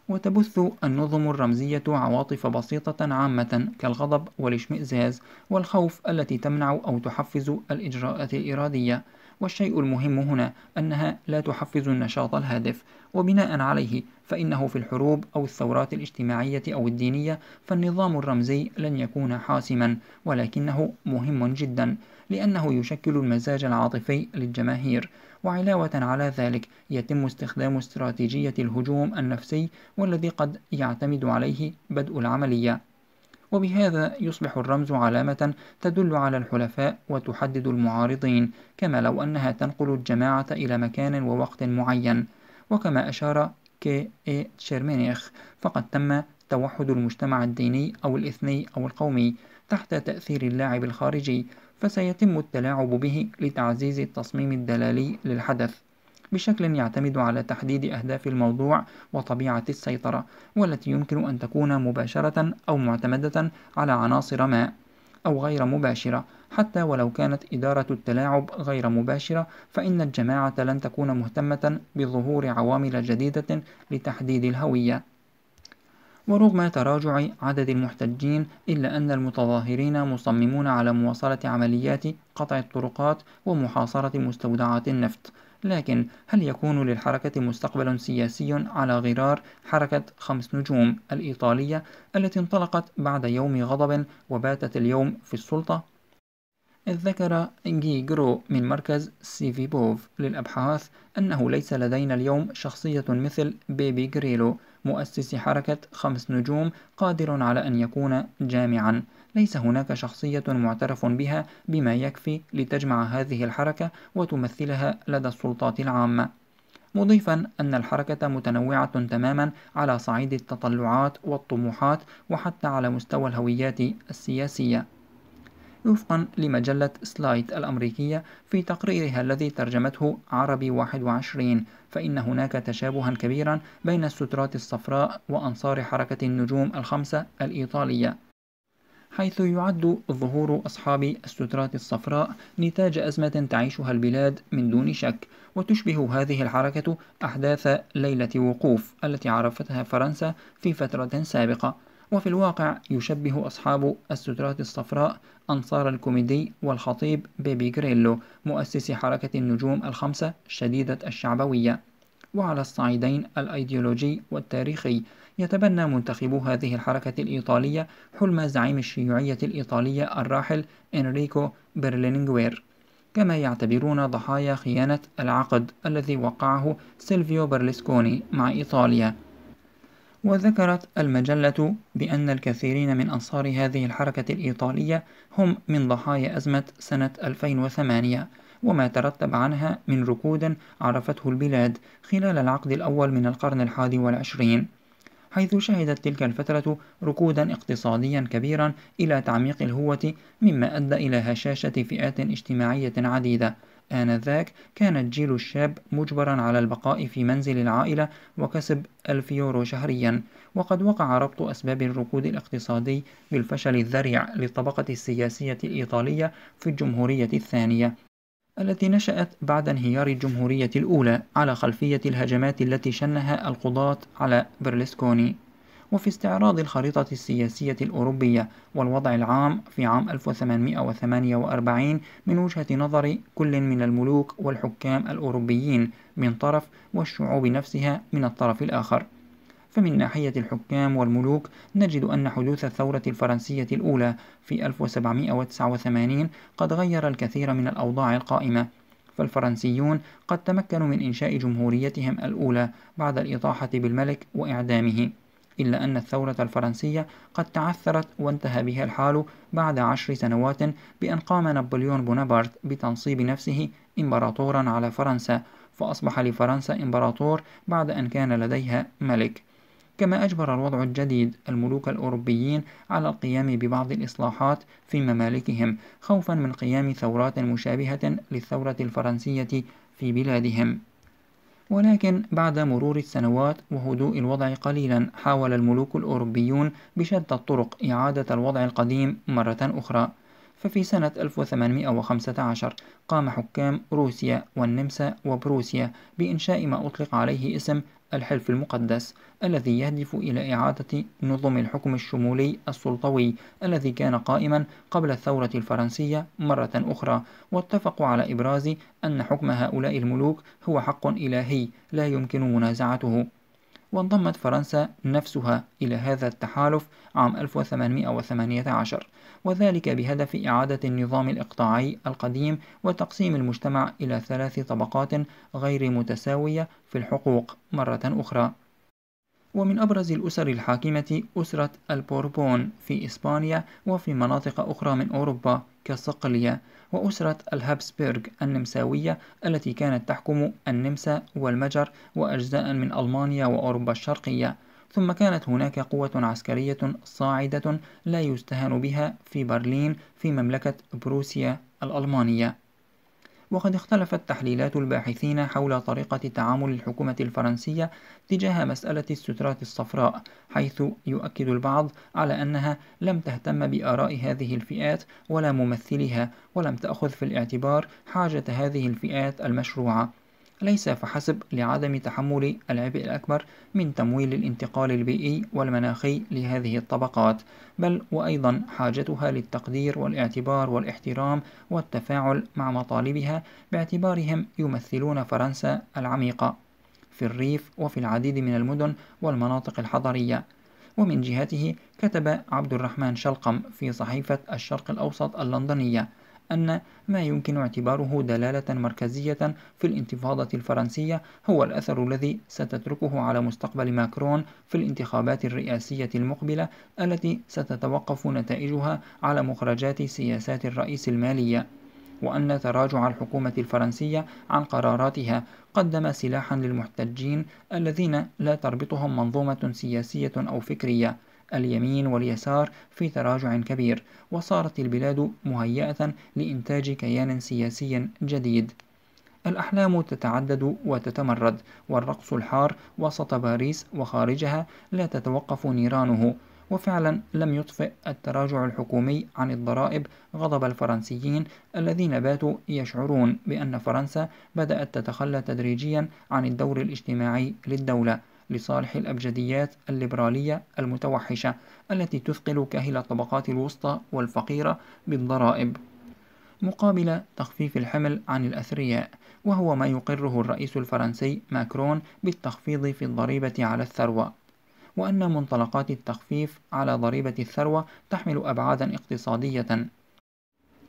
Speaker 1: وتبث النظم الرمزية عواطف بسيطة عامة كالغضب والاشمئزاز والخوف التي تمنع أو تحفز الإجراءات الإرادية والشيء المهم هنا أنها لا تحفز النشاط الهادف وبناء عليه فإنه في الحروب أو الثورات الاجتماعية أو الدينية فالنظام الرمزي لن يكون حاسما ولكنه مهم جدا لأنه يشكل المزاج العاطفي للجماهير وعلاوة على ذلك يتم استخدام استراتيجية الهجوم النفسي والذي قد يعتمد عليه بدء العملية وبهذا يصبح الرمز علامة تدل على الحلفاء وتحدد المعارضين كما لو أنها تنقل الجماعة إلى مكان ووقت معين وكما أشار كي إي تشيرمينيخ فقد تم توحد المجتمع الديني أو الإثني أو القومي تحت تأثير اللاعب الخارجي فسيتم التلاعب به لتعزيز التصميم الدلالي للحدث بشكل يعتمد على تحديد أهداف الموضوع وطبيعة السيطرة والتي يمكن أن تكون مباشرة أو معتمدة على عناصر ما أو غير مباشرة حتى ولو كانت إدارة التلاعب غير مباشرة فإن الجماعة لن تكون مهتمة بظهور عوامل جديدة لتحديد الهوية ورغم تراجع عدد المحتجين إلا أن المتظاهرين مصممون على مواصلة عمليات قطع الطرقات ومحاصرة مستودعات النفط لكن هل يكون للحركة مستقبل سياسي على غرار حركة خمس نجوم الإيطالية التي انطلقت بعد يوم غضب وباتت اليوم في السلطة؟ إذ ذكر جي جرو من مركز بوف للأبحاث أنه ليس لدينا اليوم شخصية مثل بيبي جريلو مؤسس حركة خمس نجوم قادر على أن يكون جامعاً ليس هناك شخصية معترف بها بما يكفي لتجمع هذه الحركة وتمثلها لدى السلطات العامة مضيفا أن الحركة متنوعة تماما على صعيد التطلعات والطموحات وحتى على مستوى الهويات السياسية وفقا لمجلة سلايت الأمريكية في تقريرها الذي ترجمته عربي 21 فإن هناك تشابها كبيرا بين السترات الصفراء وأنصار حركة النجوم الخمسة الإيطالية حيث يعد ظهور أصحاب السترات الصفراء نتاج أزمة تعيشها البلاد من دون شك وتشبه هذه الحركة أحداث ليلة وقوف التي عرفتها فرنسا في فترة سابقة وفي الواقع يشبه أصحاب السترات الصفراء أنصار الكوميدي والخطيب بيبي غريلو مؤسس حركة النجوم الخمسة شديدة الشعبوية وعلى الصعيدين الأيديولوجي والتاريخي يتبنى منتخبو هذه الحركة الإيطالية حلم زعيم الشيوعية الإيطالية الراحل إنريكو برلينغوير كما يعتبرون ضحايا خيانة العقد الذي وقعه سيلفيو برلسكوني مع إيطاليا وذكرت المجلة بأن الكثيرين من أنصار هذه الحركة الإيطالية هم من ضحايا أزمة سنة 2008 وما ترتب عنها من ركود عرفته البلاد خلال العقد الأول من القرن الحادي والعشرين حيث شهدت تلك الفترة ركودا اقتصاديا كبيرا إلى تعميق الهوة مما أدى إلى هشاشة فئات اجتماعية عديدة آنذاك كان الجيل الشاب مجبرا على البقاء في منزل العائلة وكسب ألف يورو شهريا وقد وقع ربط أسباب الركود الاقتصادي بالفشل الذريع للطبقة السياسية الإيطالية في الجمهورية الثانية التي نشأت بعد انهيار الجمهورية الأولى على خلفية الهجمات التي شنها القضاة على برلسكوني وفي استعراض الخريطة السياسية الأوروبية والوضع العام في عام 1848 من وجهة نظر كل من الملوك والحكام الأوروبيين من طرف والشعوب نفسها من الطرف الآخر فمن ناحية الحكام والملوك نجد أن حدوث الثورة الفرنسية الأولى في 1789 قد غير الكثير من الأوضاع القائمة فالفرنسيون قد تمكنوا من إنشاء جمهوريتهم الأولى بعد الإطاحة بالملك وإعدامه إلا أن الثورة الفرنسية قد تعثرت وانتهى بها الحال بعد عشر سنوات بأن قام نابليون بونابرت بتنصيب نفسه إمبراطورا على فرنسا فأصبح لفرنسا إمبراطور بعد أن كان لديها ملك كما أجبر الوضع الجديد الملوك الأوروبيين على القيام ببعض الإصلاحات في ممالكهم خوفا من قيام ثورات مشابهة للثورة الفرنسية في بلادهم ولكن بعد مرور السنوات وهدوء الوضع قليلا حاول الملوك الأوروبيون بشتى الطرق إعادة الوضع القديم مرة أخرى ففي سنة 1815 قام حكام روسيا والنمسا وبروسيا بإنشاء ما أطلق عليه اسم الحلف المقدس الذي يهدف إلى إعادة نظم الحكم الشمولي السلطوي الذي كان قائما قبل الثورة الفرنسية مرة أخرى واتفقوا على إبراز أن حكم هؤلاء الملوك هو حق إلهي لا يمكن منازعته وانضمت فرنسا نفسها إلى هذا التحالف عام 1818 وذلك بهدف إعادة النظام الإقطاعي القديم وتقسيم المجتمع إلى ثلاث طبقات غير متساوية في الحقوق مرة أخرى ومن أبرز الأسر الحاكمة أسرة البوربون في إسبانيا وفي مناطق أخرى من أوروبا كالصقلية وأسرة الهابسبرغ النمساوية التي كانت تحكم النمسا والمجر وأجزاء من ألمانيا وأوروبا الشرقية ثم كانت هناك قوة عسكرية صاعدة لا يستهان بها في برلين في مملكة بروسيا الألمانية وقد اختلفت تحليلات الباحثين حول طريقة تعامل الحكومة الفرنسية تجاه مسألة السترات الصفراء حيث يؤكد البعض على أنها لم تهتم بآراء هذه الفئات ولا ممثلها ولم تأخذ في الاعتبار حاجة هذه الفئات المشروعة ليس فحسب لعدم تحمل العبء الأكبر من تمويل الانتقال البيئي والمناخي لهذه الطبقات بل وأيضا حاجتها للتقدير والاعتبار والاحترام والتفاعل مع مطالبها باعتبارهم يمثلون فرنسا العميقة في الريف وفي العديد من المدن والمناطق الحضرية ومن جهته كتب عبد الرحمن شلقم في صحيفة الشرق الأوسط اللندنية أن ما يمكن اعتباره دلالة مركزية في الانتفاضة الفرنسية هو الأثر الذي ستتركه على مستقبل ماكرون في الانتخابات الرئاسية المقبلة التي ستتوقف نتائجها على مخرجات سياسات الرئيس المالية وأن تراجع الحكومة الفرنسية عن قراراتها قدم سلاحا للمحتجين الذين لا تربطهم منظومة سياسية أو فكرية اليمين واليسار في تراجع كبير وصارت البلاد مهيئة لإنتاج كيان سياسي جديد الأحلام تتعدد وتتمرد والرقص الحار وسط باريس وخارجها لا تتوقف نيرانه وفعلا لم يطفئ التراجع الحكومي عن الضرائب غضب الفرنسيين الذين باتوا يشعرون بأن فرنسا بدأت تتخلى تدريجيا عن الدور الاجتماعي للدولة لصالح الأبجديات الليبرالية المتوحشة التي تثقل كاهل الطبقات الوسطى والفقيرة بالضرائب مقابل تخفيف الحمل عن الأثرياء وهو ما يقره الرئيس الفرنسي ماكرون بالتخفيض في الضريبة على الثروة وأن منطلقات التخفيف على ضريبة الثروة تحمل أبعادا اقتصادية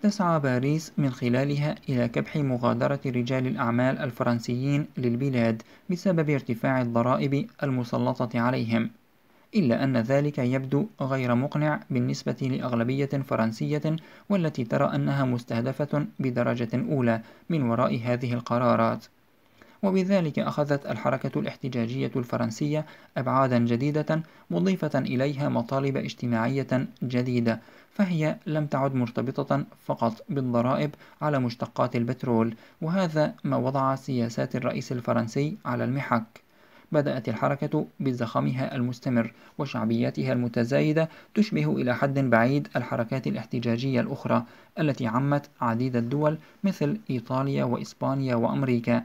Speaker 1: تسعى باريس من خلالها إلى كبح مغادرة رجال الأعمال الفرنسيين للبلاد بسبب ارتفاع الضرائب المسلطة عليهم إلا أن ذلك يبدو غير مقنع بالنسبة لأغلبية فرنسية والتي ترى أنها مستهدفة بدرجة أولى من وراء هذه القرارات وبذلك أخذت الحركة الاحتجاجية الفرنسية أبعادا جديدة مضيفة إليها مطالب اجتماعية جديدة فهي لم تعد مرتبطة فقط بالضرائب على مشتقات البترول وهذا ما وضع سياسات الرئيس الفرنسي على المحك بدأت الحركة بزخمها المستمر وشعبيتها المتزايدة تشبه إلى حد بعيد الحركات الاحتجاجية الأخرى التي عمت عديد الدول مثل إيطاليا وإسبانيا وأمريكا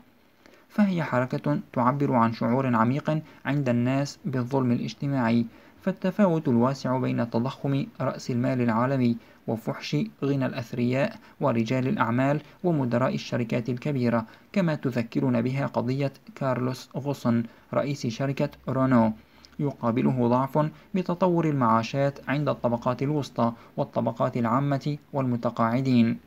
Speaker 1: فهي حركة تعبر عن شعور عميق عند الناس بالظلم الاجتماعي فالتفاوت الواسع بين تضخم رأس المال العالمي وفحش غنى الأثرياء ورجال الأعمال ومدراء الشركات الكبيرة كما تذكرنا بها قضية كارلوس غصن رئيس شركة رونو يقابله ضعف بتطور المعاشات عند الطبقات الوسطى والطبقات العامة والمتقاعدين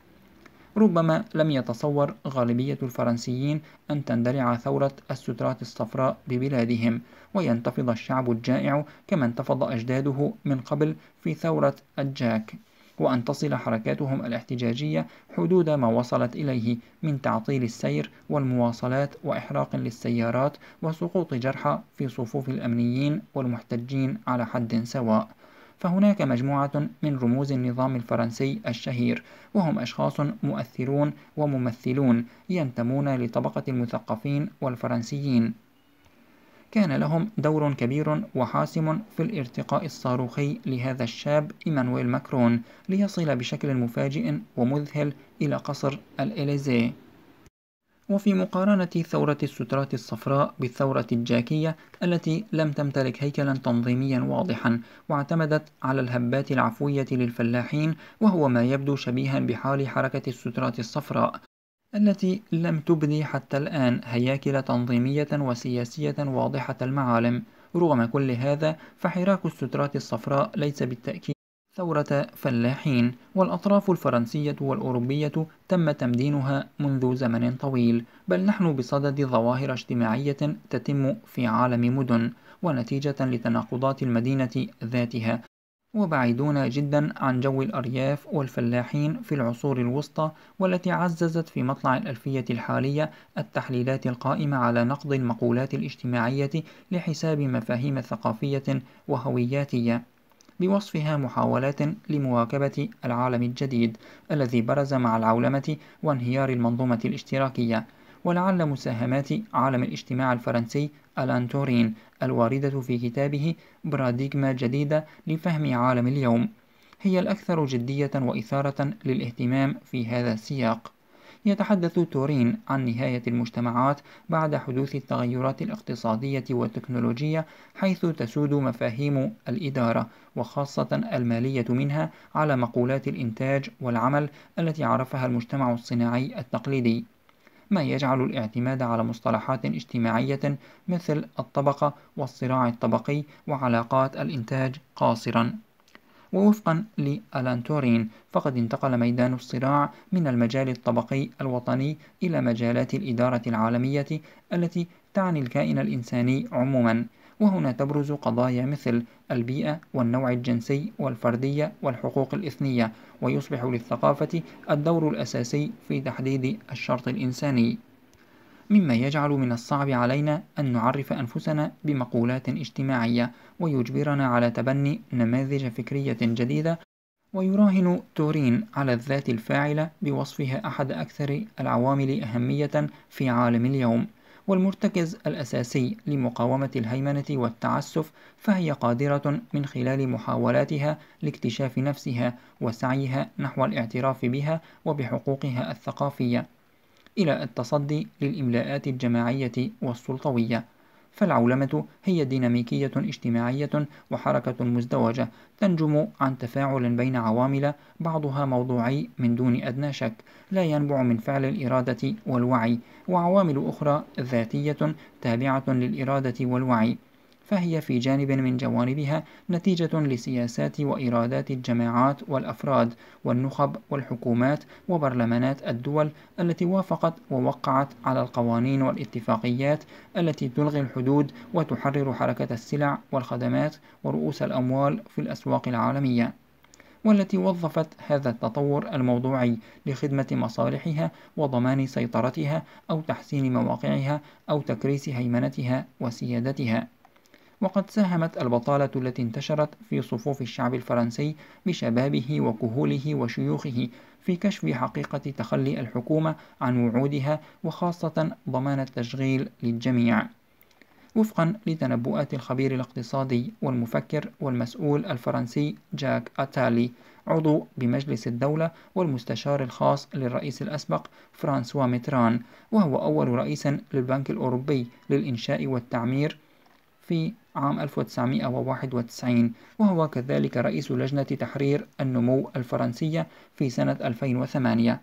Speaker 1: ربما لم يتصور غالبية الفرنسيين أن تندلع ثورة السترات الصفراء ببلادهم وينتفض الشعب الجائع كما انتفض أجداده من قبل في ثورة الجاك وأن تصل حركاتهم الاحتجاجية حدود ما وصلت إليه من تعطيل السير والمواصلات وإحراق للسيارات وسقوط جرحى في صفوف الأمنيين والمحتجين على حد سواء فهناك مجموعة من رموز النظام الفرنسي الشهير وهم أشخاص مؤثرون وممثلون ينتمون لطبقة المثقفين والفرنسيين كان لهم دور كبير وحاسم في الارتقاء الصاروخي لهذا الشاب إيمانويل ماكرون ليصل بشكل مفاجئ ومذهل إلى قصر الإليزيه وفي مقارنة ثورة السترات الصفراء بالثورة الجاكية التي لم تمتلك هيكلا تنظيميا واضحا واعتمدت على الهبات العفوية للفلاحين وهو ما يبدو شبيها بحال حركة السترات الصفراء التي لم تبدي حتى الآن هياكل تنظيمية وسياسية واضحة المعالم رغم كل هذا فحراك السترات الصفراء ليس بالتأكيد ثورة فلاحين والأطراف الفرنسية والأوروبية تم تمدينها منذ زمن طويل بل نحن بصدد ظواهر اجتماعية تتم في عالم مدن ونتيجة لتناقضات المدينة ذاتها وبعيدون جدا عن جو الأرياف والفلاحين في العصور الوسطى والتي عززت في مطلع الألفية الحالية التحليلات القائمة على نقد المقولات الاجتماعية لحساب مفاهيم ثقافية وهوياتية بوصفها محاولات لمواكبة العالم الجديد الذي برز مع العولمة وانهيار المنظومة الاشتراكية ولعل مساهمات عالم الاجتماع الفرنسي ألان تورين الواردة في كتابه براديغما جديدة لفهم عالم اليوم هي الأكثر جدية وإثارة للاهتمام في هذا السياق يتحدث تورين عن نهاية المجتمعات بعد حدوث التغيرات الاقتصادية والتكنولوجية حيث تسود مفاهيم الإدارة وخاصة المالية منها على مقولات الإنتاج والعمل التي عرفها المجتمع الصناعي التقليدي ما يجعل الاعتماد على مصطلحات اجتماعية مثل الطبقة والصراع الطبقي وعلاقات الإنتاج قاصرا ووفقا لألان تورين فقد انتقل ميدان الصراع من المجال الطبقي الوطني إلى مجالات الإدارة العالمية التي تعني الكائن الإنساني عموما وهنا تبرز قضايا مثل البيئة والنوع الجنسي والفردية والحقوق الإثنية ويصبح للثقافة الدور الأساسي في تحديد الشرط الإنساني مما يجعل من الصعب علينا أن نعرف أنفسنا بمقولات اجتماعية ويجبرنا على تبني نماذج فكرية جديدة ويراهن تورين على الذات الفاعلة بوصفها أحد أكثر العوامل أهمية في عالم اليوم والمرتكز الأساسي لمقاومة الهيمنة والتعسف فهي قادرة من خلال محاولاتها لاكتشاف نفسها وسعيها نحو الاعتراف بها وبحقوقها الثقافية إلى التصدي للإملاءات الجماعية والسلطوية فالعولمة هي ديناميكية اجتماعية وحركة مزدوجة تنجم عن تفاعل بين عوامل بعضها موضوعي من دون أدنى شك لا ينبع من فعل الإرادة والوعي وعوامل أخرى ذاتية تابعة للإرادة والوعي فهي في جانب من جوانبها نتيجة لسياسات وإرادات الجماعات والأفراد والنخب والحكومات وبرلمانات الدول التي وافقت ووقعت على القوانين والاتفاقيات التي تلغي الحدود وتحرر حركة السلع والخدمات ورؤوس الأموال في الأسواق العالمية. والتي وظفت هذا التطور الموضوعي لخدمة مصالحها وضمان سيطرتها أو تحسين مواقعها أو تكريس هيمنتها وسيادتها. وقد ساهمت البطالة التي انتشرت في صفوف الشعب الفرنسي بشبابه وكهوله وشيوخه في كشف حقيقة تخلي الحكومة عن وعودها وخاصة ضمان التشغيل للجميع. وفقا لتنبؤات الخبير الاقتصادي والمفكر والمسؤول الفرنسي جاك أتالي عضو بمجلس الدولة والمستشار الخاص للرئيس الأسبق فرانسوا ميتران وهو أول رئيس للبنك الأوروبي للإنشاء والتعمير في عام 1991 وهو كذلك رئيس لجنة تحرير النمو الفرنسية في سنة 2008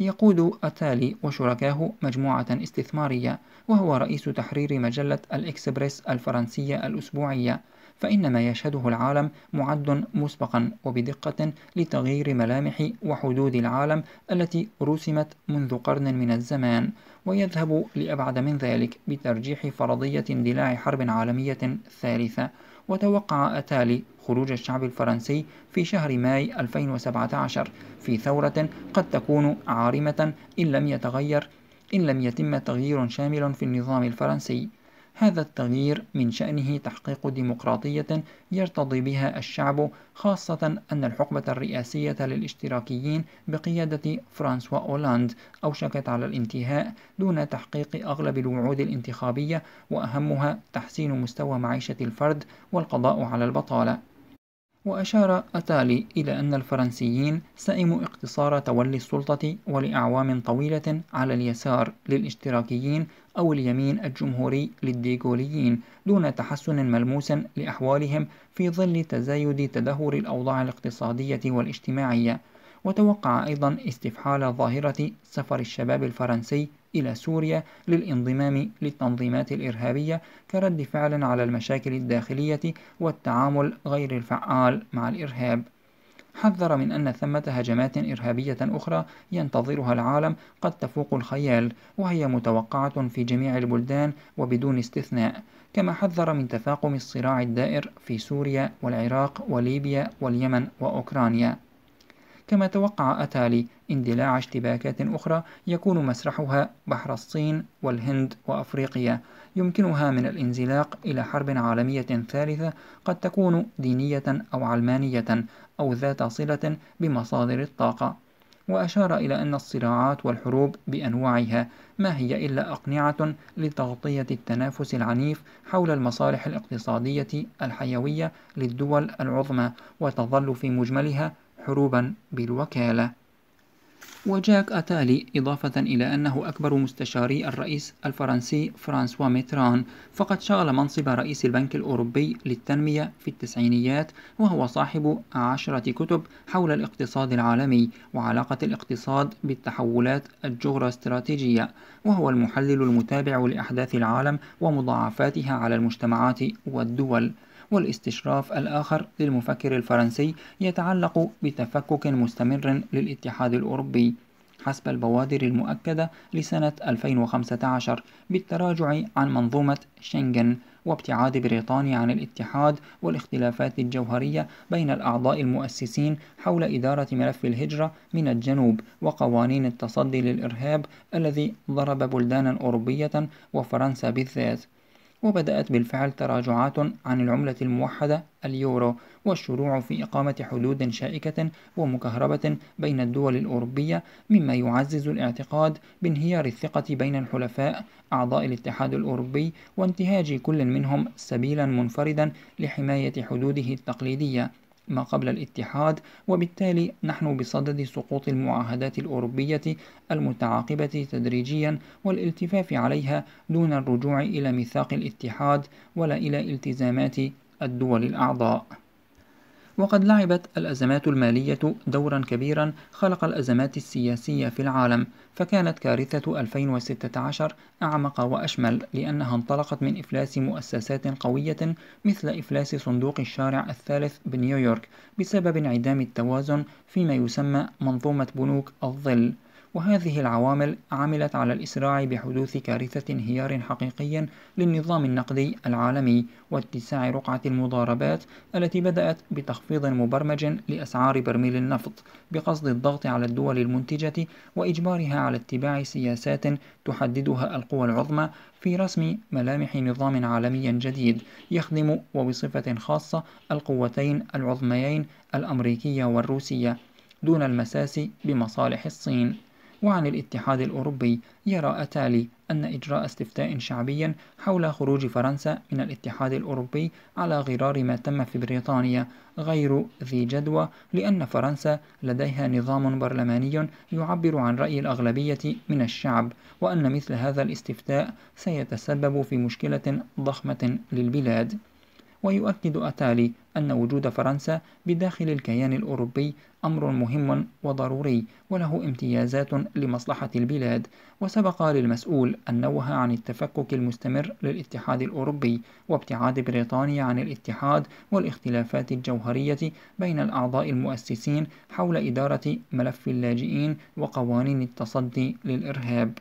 Speaker 1: يقود أتالي وشركاه مجموعة استثمارية وهو رئيس تحرير مجلة الإكسبريس الفرنسية الأسبوعية فإن ما يشهده العالم معد مسبقا وبدقة لتغيير ملامح وحدود العالم التي رسمت منذ قرن من الزمان ويذهب لأبعد من ذلك بترجيح فرضية اندلاع حرب عالمية ثالثة وتوقع أتالي خروج الشعب الفرنسي في شهر ماي 2017 في ثورة قد تكون عارمة إن لم يتغير إن لم يتم تغيير شامل في النظام الفرنسي هذا التغيير من شأنه تحقيق ديمقراطية يرتضي بها الشعب خاصة أن الحقبة الرئاسية للاشتراكيين بقيادة فرانسوا أولاند أوشكت على الانتهاء دون تحقيق أغلب الوعود الانتخابية وأهمها تحسين مستوى معيشة الفرد والقضاء على البطالة وأشار أتالي إلى أن الفرنسيين سئموا اقتصار تولي السلطة ولأعوام طويلة على اليسار للاشتراكيين أو اليمين الجمهوري للديغوليين دون تحسن ملموس لأحوالهم في ظل تزايد تدهور الأوضاع الاقتصادية والاجتماعية وتوقع أيضا استفحال ظاهرة سفر الشباب الفرنسي إلى سوريا للانضمام للتنظيمات الإرهابية كرد فعل على المشاكل الداخلية والتعامل غير الفعال مع الإرهاب حذر من أن ثمة هجمات إرهابية أخرى ينتظرها العالم قد تفوق الخيال وهي متوقعة في جميع البلدان وبدون استثناء كما حذر من تفاقم الصراع الدائر في سوريا والعراق وليبيا واليمن وأوكرانيا كما توقع أتالي اندلاع اشتباكات أخرى يكون مسرحها بحر الصين والهند وأفريقيا يمكنها من الانزلاق إلى حرب عالمية ثالثة قد تكون دينية أو علمانية أو ذات صلة بمصادر الطاقة وأشار إلى أن الصراعات والحروب بأنواعها ما هي إلا أقنعة لتغطية التنافس العنيف حول المصالح الاقتصادية الحيوية للدول العظمى وتظل في مجملها حروبا بالوكالة وجاك أتالي إضافة إلى أنه أكبر مستشاري الرئيس الفرنسي فرانسوا ميتران فقد شغل منصب رئيس البنك الأوروبي للتنمية في التسعينيات وهو صاحب عشرة كتب حول الاقتصاد العالمي وعلاقة الاقتصاد بالتحولات الجغراستراتيجية وهو المحلل المتابع لأحداث العالم ومضاعفاتها على المجتمعات والدول والاستشراف الآخر للمفكر الفرنسي يتعلق بتفكك مستمر للاتحاد الأوروبي حسب البوادر المؤكدة لسنة 2015 بالتراجع عن منظومة شنغن وابتعاد بريطانيا عن الاتحاد والاختلافات الجوهرية بين الأعضاء المؤسسين حول إدارة ملف الهجرة من الجنوب وقوانين التصدي للإرهاب الذي ضرب بلدانا أوروبية وفرنسا بالذات وبدأت بالفعل تراجعات عن العملة الموحدة اليورو والشروع في إقامة حدود شائكة ومكهربة بين الدول الأوروبية مما يعزز الاعتقاد بانهيار الثقة بين الحلفاء أعضاء الاتحاد الأوروبي وانتهاج كل منهم سبيلا منفردا لحماية حدوده التقليدية ما قبل الاتحاد وبالتالي نحن بصدد سقوط المعاهدات الأوروبية المتعاقبة تدريجيا والالتفاف عليها دون الرجوع إلى ميثاق الاتحاد ولا إلى التزامات الدول الأعضاء وقد لعبت الأزمات المالية دورا كبيرا خلق الأزمات السياسية في العالم فكانت كارثة 2016 أعمق وأشمل لأنها انطلقت من إفلاس مؤسسات قوية مثل إفلاس صندوق الشارع الثالث بنيويورك بسبب انعدام التوازن فيما يسمى منظومة بنوك الظل وهذه العوامل عملت على الإسراع بحدوث كارثة انهيار حقيقي للنظام النقدي العالمي واتساع رقعة المضاربات التي بدأت بتخفيض مبرمج لأسعار برميل النفط بقصد الضغط على الدول المنتجة وإجبارها على اتباع سياسات تحددها القوى العظمى في رسم ملامح نظام عالمي جديد يخدم وبصفة خاصة القوتين العظميين الأمريكية والروسية دون المساس بمصالح الصين وعن الاتحاد الأوروبي يرى أتالي أن إجراء استفتاء شعبي حول خروج فرنسا من الاتحاد الأوروبي على غرار ما تم في بريطانيا غير ذي جدوى لأن فرنسا لديها نظام برلماني يعبر عن رأي الأغلبية من الشعب وأن مثل هذا الاستفتاء سيتسبب في مشكلة ضخمة للبلاد ويؤكد أتالي أن وجود فرنسا بداخل الكيان الأوروبي أمر مهم وضروري وله امتيازات لمصلحة البلاد وسبق للمسؤول أن نوه عن التفكك المستمر للاتحاد الأوروبي وابتعاد بريطانيا عن الاتحاد والاختلافات الجوهرية بين الأعضاء المؤسسين حول إدارة ملف اللاجئين وقوانين التصدي للإرهاب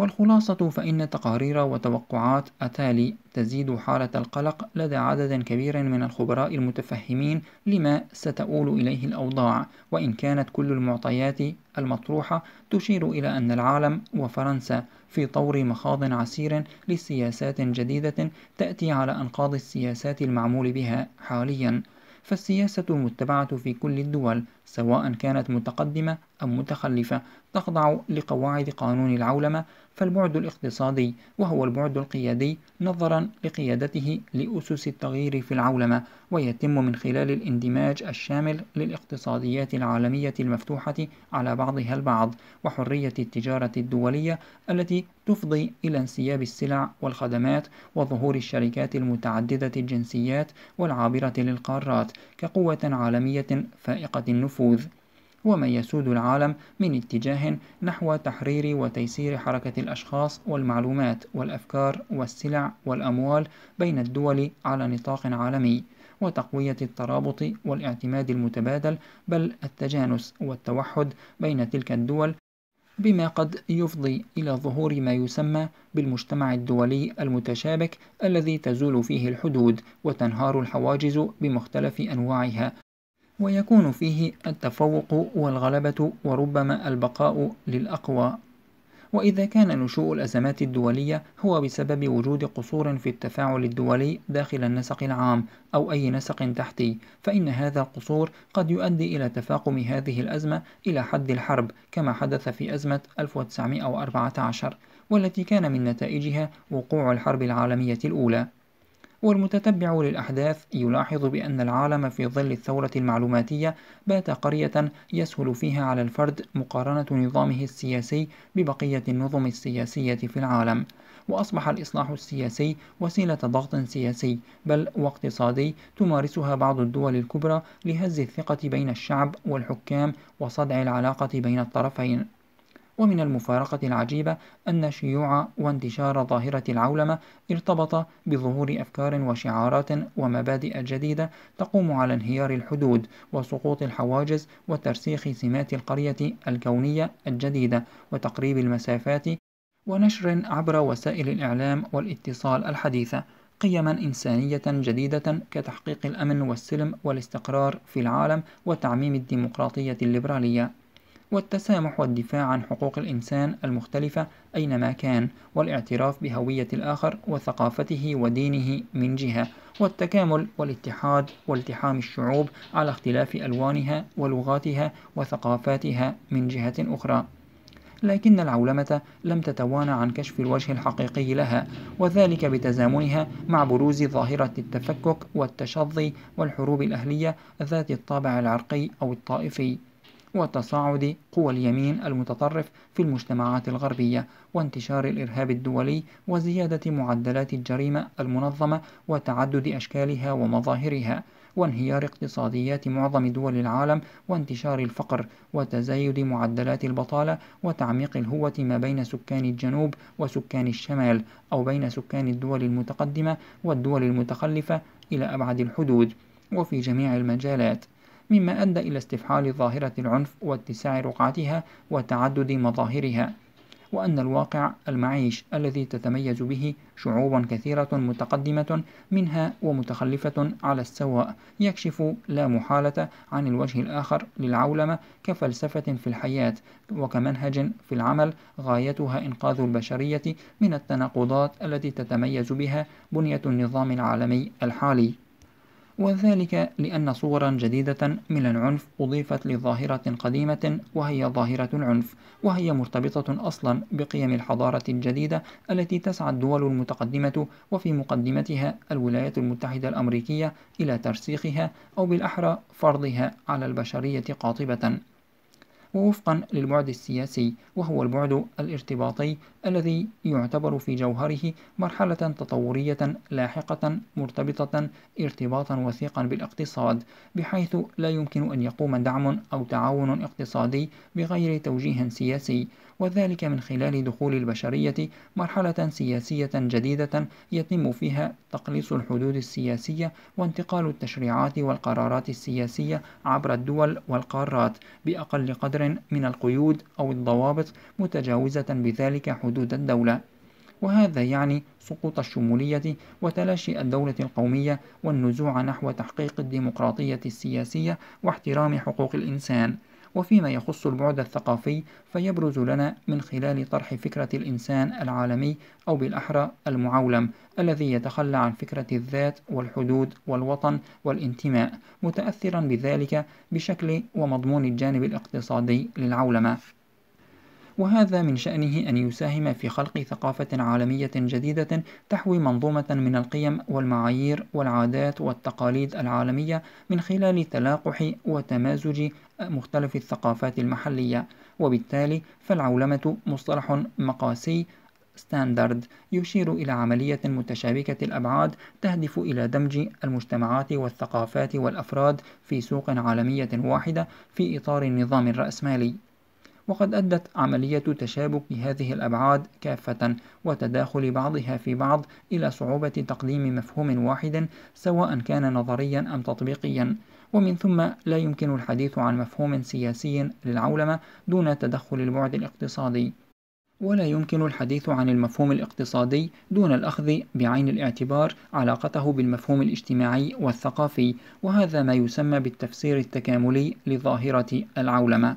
Speaker 1: والخلاصة فإن تقارير وتوقعات أتالي تزيد حالة القلق لدى عدد كبير من الخبراء المتفهمين لما ستؤول إليه الأوضاع وإن كانت كل المعطيات المطروحة تشير إلى أن العالم وفرنسا في طور مخاض عسير لسياسات جديدة تأتي على أنقاض السياسات المعمول بها حاليا فالسياسة المتبعة في كل الدول سواء كانت متقدمة أم متخلفة تخضع لقواعد قانون العولمة فالبعد الاقتصادي وهو البعد القيادي نظرا لقيادته لأسس التغيير في العولمة ويتم من خلال الاندماج الشامل للاقتصاديات العالمية المفتوحة على بعضها البعض وحرية التجارة الدولية التي تفضي إلى انسياب السلع والخدمات وظهور الشركات المتعددة الجنسيات والعابرة للقارات كقوة عالمية فائقة النفوذ والنفوذ وما يسود العالم من اتجاه نحو تحرير وتيسير حركة الأشخاص والمعلومات والأفكار والسلع والأموال بين الدول على نطاق عالمي وتقوية الترابط والاعتماد المتبادل بل التجانس والتوحد بين تلك الدول بما قد يفضي إلى ظهور ما يسمى بالمجتمع الدولي المتشابك الذي تزول فيه الحدود وتنهار الحواجز بمختلف أنواعها ويكون فيه التفوق والغلبة وربما البقاء للأقوى وإذا كان نشوء الأزمات الدولية هو بسبب وجود قصور في التفاعل الدولي داخل النسق العام أو أي نسق تحتي، فإن هذا القصور قد يؤدي إلى تفاقم هذه الأزمة إلى حد الحرب كما حدث في أزمة 1914 والتي كان من نتائجها وقوع الحرب العالمية الأولى. والمتتبع للأحداث يلاحظ بأن العالم في ظل الثورة المعلوماتية بات قرية يسهل فيها على الفرد مقارنة نظامه السياسي ببقية النظم السياسية في العالم وأصبح الإصلاح السياسي وسيلة ضغط سياسي بل واقتصادي تمارسها بعض الدول الكبرى لهز الثقة بين الشعب والحكام وصدع العلاقة بين الطرفين ومن المفارقة العجيبة أن شيوع وانتشار ظاهرة العولمة ارتبط بظهور أفكار وشعارات ومبادئ جديدة تقوم على انهيار الحدود وسقوط الحواجز وترسيخ سمات القرية الكونية الجديدة وتقريب المسافات ونشر عبر وسائل الإعلام والاتصال الحديثة قيما إنسانية جديدة كتحقيق الأمن والسلم والاستقرار في العالم وتعميم الديمقراطية الليبرالية والتسامح والدفاع عن حقوق الإنسان المختلفة أينما كان والاعتراف بهوية الآخر وثقافته ودينه من جهة والتكامل والاتحاد والتحام الشعوب على اختلاف ألوانها ولغاتها وثقافاتها من جهة أخرى لكن العولمة لم تتوانى عن كشف الوجه الحقيقي لها وذلك بتزامنها مع بروز ظاهرة التفكك والتشظي والحروب الأهلية ذات الطابع العرقي أو الطائفي وتصاعد قوى اليمين المتطرف في المجتمعات الغربية وانتشار الإرهاب الدولي وزيادة معدلات الجريمة المنظمة وتعدد أشكالها ومظاهرها وانهيار اقتصاديات معظم دول العالم وانتشار الفقر وتزايد معدلات البطالة وتعميق الهوة ما بين سكان الجنوب وسكان الشمال أو بين سكان الدول المتقدمة والدول المتخلفة إلى أبعد الحدود وفي جميع المجالات مما أدى إلى استفحال ظاهرة العنف واتساع رقعتها وتعدد مظاهرها وأن الواقع المعيش الذي تتميز به شعوب كثيرة متقدمة منها ومتخلفة على السواء يكشف لا محالة عن الوجه الآخر للعولمة كفلسفة في الحياة وكمنهج في العمل غايتها إنقاذ البشرية من التناقضات التي تتميز بها بنية النظام العالمي الحالي وذلك لأن صورا جديدة من العنف أضيفت لظاهرة قديمة وهي ظاهرة العنف وهي مرتبطة أصلا بقيم الحضارة الجديدة التي تسعى الدول المتقدمة وفي مقدمتها الولايات المتحدة الأمريكية إلى ترسيخها أو بالأحرى فرضها على البشرية قاطبة ووفقا للبعد السياسي وهو البعد الارتباطي الذي يعتبر في جوهره مرحلة تطورية لاحقة مرتبطة ارتباطا وثيقا بالاقتصاد بحيث لا يمكن أن يقوم دعم أو تعاون اقتصادي بغير توجيه سياسي وذلك من خلال دخول البشرية مرحلة سياسية جديدة يتم فيها تقليص الحدود السياسية وانتقال التشريعات والقرارات السياسية عبر الدول والقارات بأقل قدر من القيود أو الضوابط متجاوزة بذلك حدود الدولة وهذا يعني سقوط الشمولية وتلاشي الدولة القومية والنزوع نحو تحقيق الديمقراطية السياسية واحترام حقوق الإنسان وفيما يخص البعد الثقافي فيبرز لنا من خلال طرح فكرة الإنسان العالمي أو بالأحرى المعولم الذي يتخلى عن فكرة الذات والحدود والوطن والانتماء متأثرا بذلك بشكل ومضمون الجانب الاقتصادي للعولمة وهذا من شأنه أن يساهم في خلق ثقافة عالمية جديدة تحوي منظومة من القيم والمعايير والعادات والتقاليد العالمية من خلال تلاقح وتمازج مختلف الثقافات المحلية وبالتالي فالعولمة مصطلح مقاسي ستاندرد يشير إلى عملية متشابكة الأبعاد تهدف إلى دمج المجتمعات والثقافات والأفراد في سوق عالمية واحدة في إطار النظام الرأسمالي وقد أدت عملية تشابك هذه الأبعاد كافة وتداخل بعضها في بعض إلى صعوبة تقديم مفهوم واحد سواء كان نظريا أم تطبيقيا ومن ثم لا يمكن الحديث عن مفهوم سياسي للعولمة دون تدخل البعد الاقتصادي ولا يمكن الحديث عن المفهوم الاقتصادي دون الأخذ بعين الاعتبار علاقته بالمفهوم الاجتماعي والثقافي وهذا ما يسمى بالتفسير التكاملي لظاهرة العولمة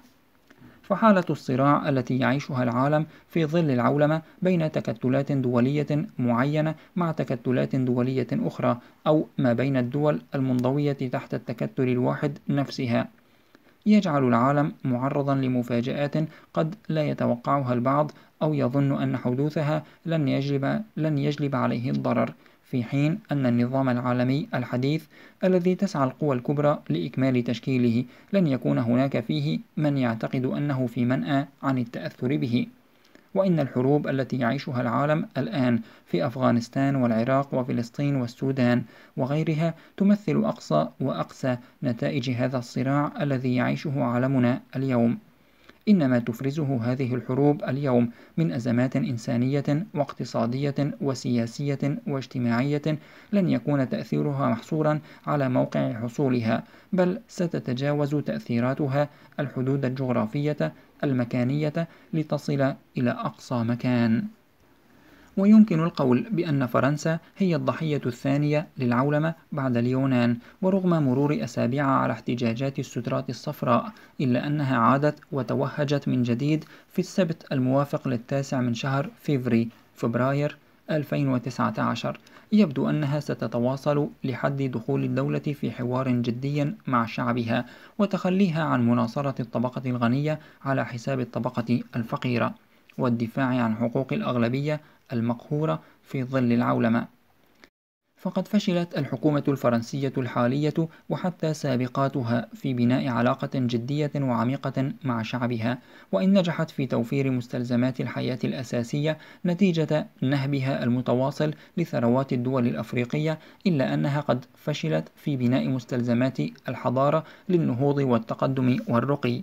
Speaker 1: فحالة الصراع التي يعيشها العالم في ظل العولمة بين تكتلات دولية معينة مع تكتلات دولية أخرى أو ما بين الدول المنضوية تحت التكتل الواحد نفسها يجعل العالم معرضا لمفاجآت قد لا يتوقعها البعض أو يظن أن حدوثها لن يجلب, لن يجلب عليه الضرر في حين أن النظام العالمي الحديث الذي تسعى القوى الكبرى لإكمال تشكيله لن يكون هناك فيه من يعتقد أنه في منأى عن التأثر به وإن الحروب التي يعيشها العالم الآن في أفغانستان والعراق وفلسطين والسودان وغيرها تمثل أقصى وأقسى نتائج هذا الصراع الذي يعيشه عالمنا اليوم إنما تفرزه هذه الحروب اليوم من أزمات إنسانية واقتصادية وسياسية واجتماعية لن يكون تأثيرها محصورا على موقع حصولها بل ستتجاوز تأثيراتها الحدود الجغرافية المكانية لتصل إلى أقصى مكان ويمكن القول بأن فرنسا هي الضحية الثانية للعولمة بعد اليونان ورغم مرور أسابيع على احتجاجات السترات الصفراء إلا أنها عادت وتوهجت من جديد في السبت الموافق للتاسع من شهر فيفري فبراير 2019 يبدو أنها ستتواصل لحد دخول الدولة في حوار جدي مع شعبها وتخليها عن مناصرة الطبقة الغنية على حساب الطبقة الفقيرة والدفاع عن حقوق الأغلبية المقهورة في ظل العولمة فقد فشلت الحكومة الفرنسية الحالية وحتى سابقاتها في بناء علاقة جدية وعميقة مع شعبها، وإن نجحت في توفير مستلزمات الحياة الأساسية نتيجة نهبها المتواصل لثروات الدول الأفريقية، إلا أنها قد فشلت في بناء مستلزمات الحضارة للنهوض والتقدم والرقي.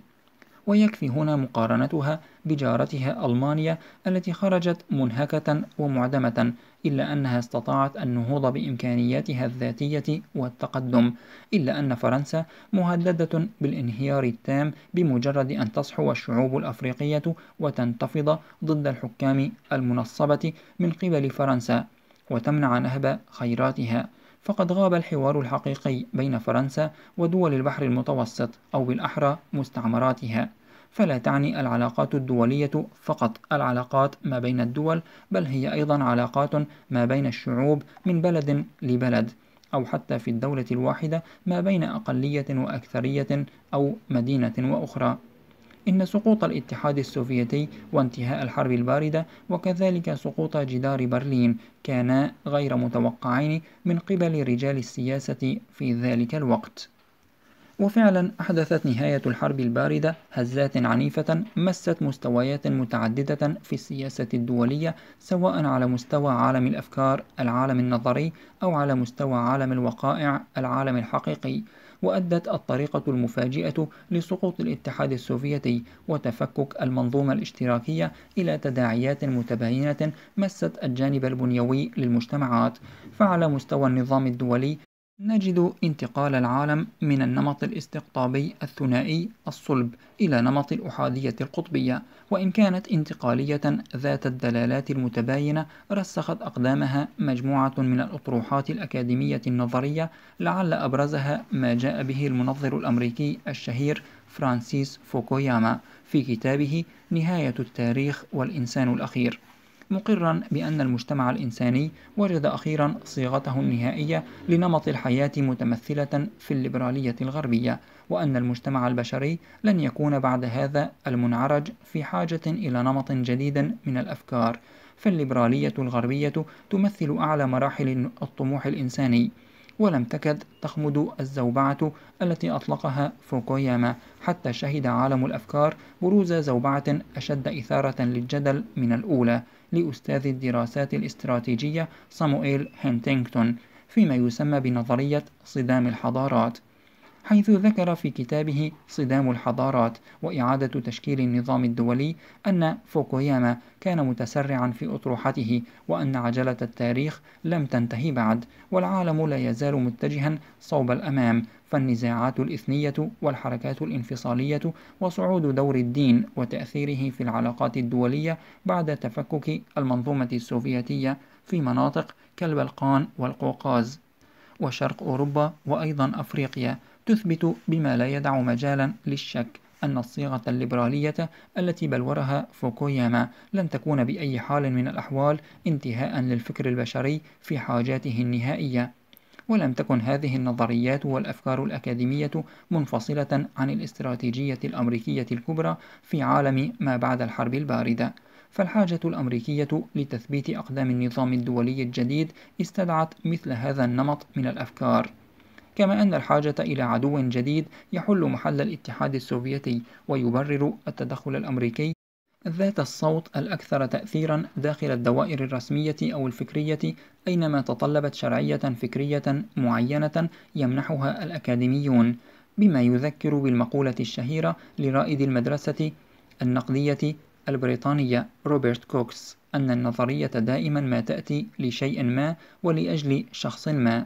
Speaker 1: ويكفي هنا مقارنتها بجارتها ألمانيا التي خرجت منهكة ومعدمة إلا أنها استطاعت النهوض بإمكانياتها الذاتية والتقدم إلا أن فرنسا مهددة بالانهيار التام بمجرد أن تصحو الشعوب الأفريقية وتنتفض ضد الحكام المنصبة من قبل فرنسا وتمنع نهب خيراتها فقد غاب الحوار الحقيقي بين فرنسا ودول البحر المتوسط أو بالأحرى مستعمراتها فلا تعني العلاقات الدولية فقط العلاقات ما بين الدول بل هي أيضا علاقات ما بين الشعوب من بلد لبلد أو حتى في الدولة الواحدة ما بين أقلية وأكثرية أو مدينة وأخرى إن سقوط الاتحاد السوفيتي وانتهاء الحرب الباردة وكذلك سقوط جدار برلين كانا غير متوقعين من قبل رجال السياسة في ذلك الوقت وفعلا أحدثت نهاية الحرب الباردة هزات عنيفة مست مستويات متعددة في السياسة الدولية سواء على مستوى عالم الأفكار العالم النظري أو على مستوى عالم الوقائع العالم الحقيقي وأدت الطريقة المفاجئة لسقوط الاتحاد السوفيتي وتفكك المنظومة الاشتراكية إلى تداعيات متباينة مست الجانب البنيوي للمجتمعات فعلى مستوى النظام الدولي نجد انتقال العالم من النمط الاستقطابي الثنائي الصلب إلى نمط الأحادية القطبية، وإن كانت انتقالية ذات الدلالات المتباينة رسخت أقدامها مجموعة من الأطروحات الأكاديمية النظرية لعل أبرزها ما جاء به المنظر الأمريكي الشهير فرانسيس فوكوياما في كتابه نهاية التاريخ والإنسان الأخير مقرا بأن المجتمع الإنساني وجد أخيرا صيغته النهائية لنمط الحياة متمثلة في الليبرالية الغربية وأن المجتمع البشري لن يكون بعد هذا المنعرج في حاجة إلى نمط جديد من الأفكار فالليبرالية الغربية تمثل أعلى مراحل الطموح الإنساني ولم تكد تخمد الزوبعة التي أطلقها فوكوياما حتى شهد عالم الأفكار بروز زوبعة أشد إثارة للجدل من الأولى لأستاذ الدراسات الاستراتيجية صامويل هنتينغتون فيما يسمى بنظرية صدام الحضارات حيث ذكر في كتابه صدام الحضارات وإعادة تشكيل النظام الدولي أن فوكوياما كان متسرعا في أطروحته وأن عجلة التاريخ لم تنتهي بعد والعالم لا يزال متجها صوب الأمام فالنزاعات الإثنية والحركات الانفصالية وصعود دور الدين وتأثيره في العلاقات الدولية بعد تفكك المنظومة السوفيتية في مناطق كالبلقان والقوقاز وشرق أوروبا وأيضا أفريقيا يثبت بما لا يدع مجالا للشك أن الصيغة الليبرالية التي بلورها فوكوياما لن تكون بأي حال من الأحوال انتهاء للفكر البشري في حاجاته النهائية ولم تكن هذه النظريات والأفكار الأكاديمية منفصلة عن الاستراتيجية الأمريكية الكبرى في عالم ما بعد الحرب الباردة فالحاجة الأمريكية لتثبيت أقدام النظام الدولي الجديد استدعت مثل هذا النمط من الأفكار كما أن الحاجة إلى عدو جديد يحل محل الاتحاد السوفيتي ويبرر التدخل الأمريكي ذات الصوت الأكثر تأثيرا داخل الدوائر الرسمية أو الفكرية أينما تطلبت شرعية فكرية معينة يمنحها الأكاديميون بما يذكر بالمقولة الشهيرة لرائد المدرسة النقدية البريطانية روبرت كوكس أن النظرية دائما ما تأتي لشيء ما ولأجل شخص ما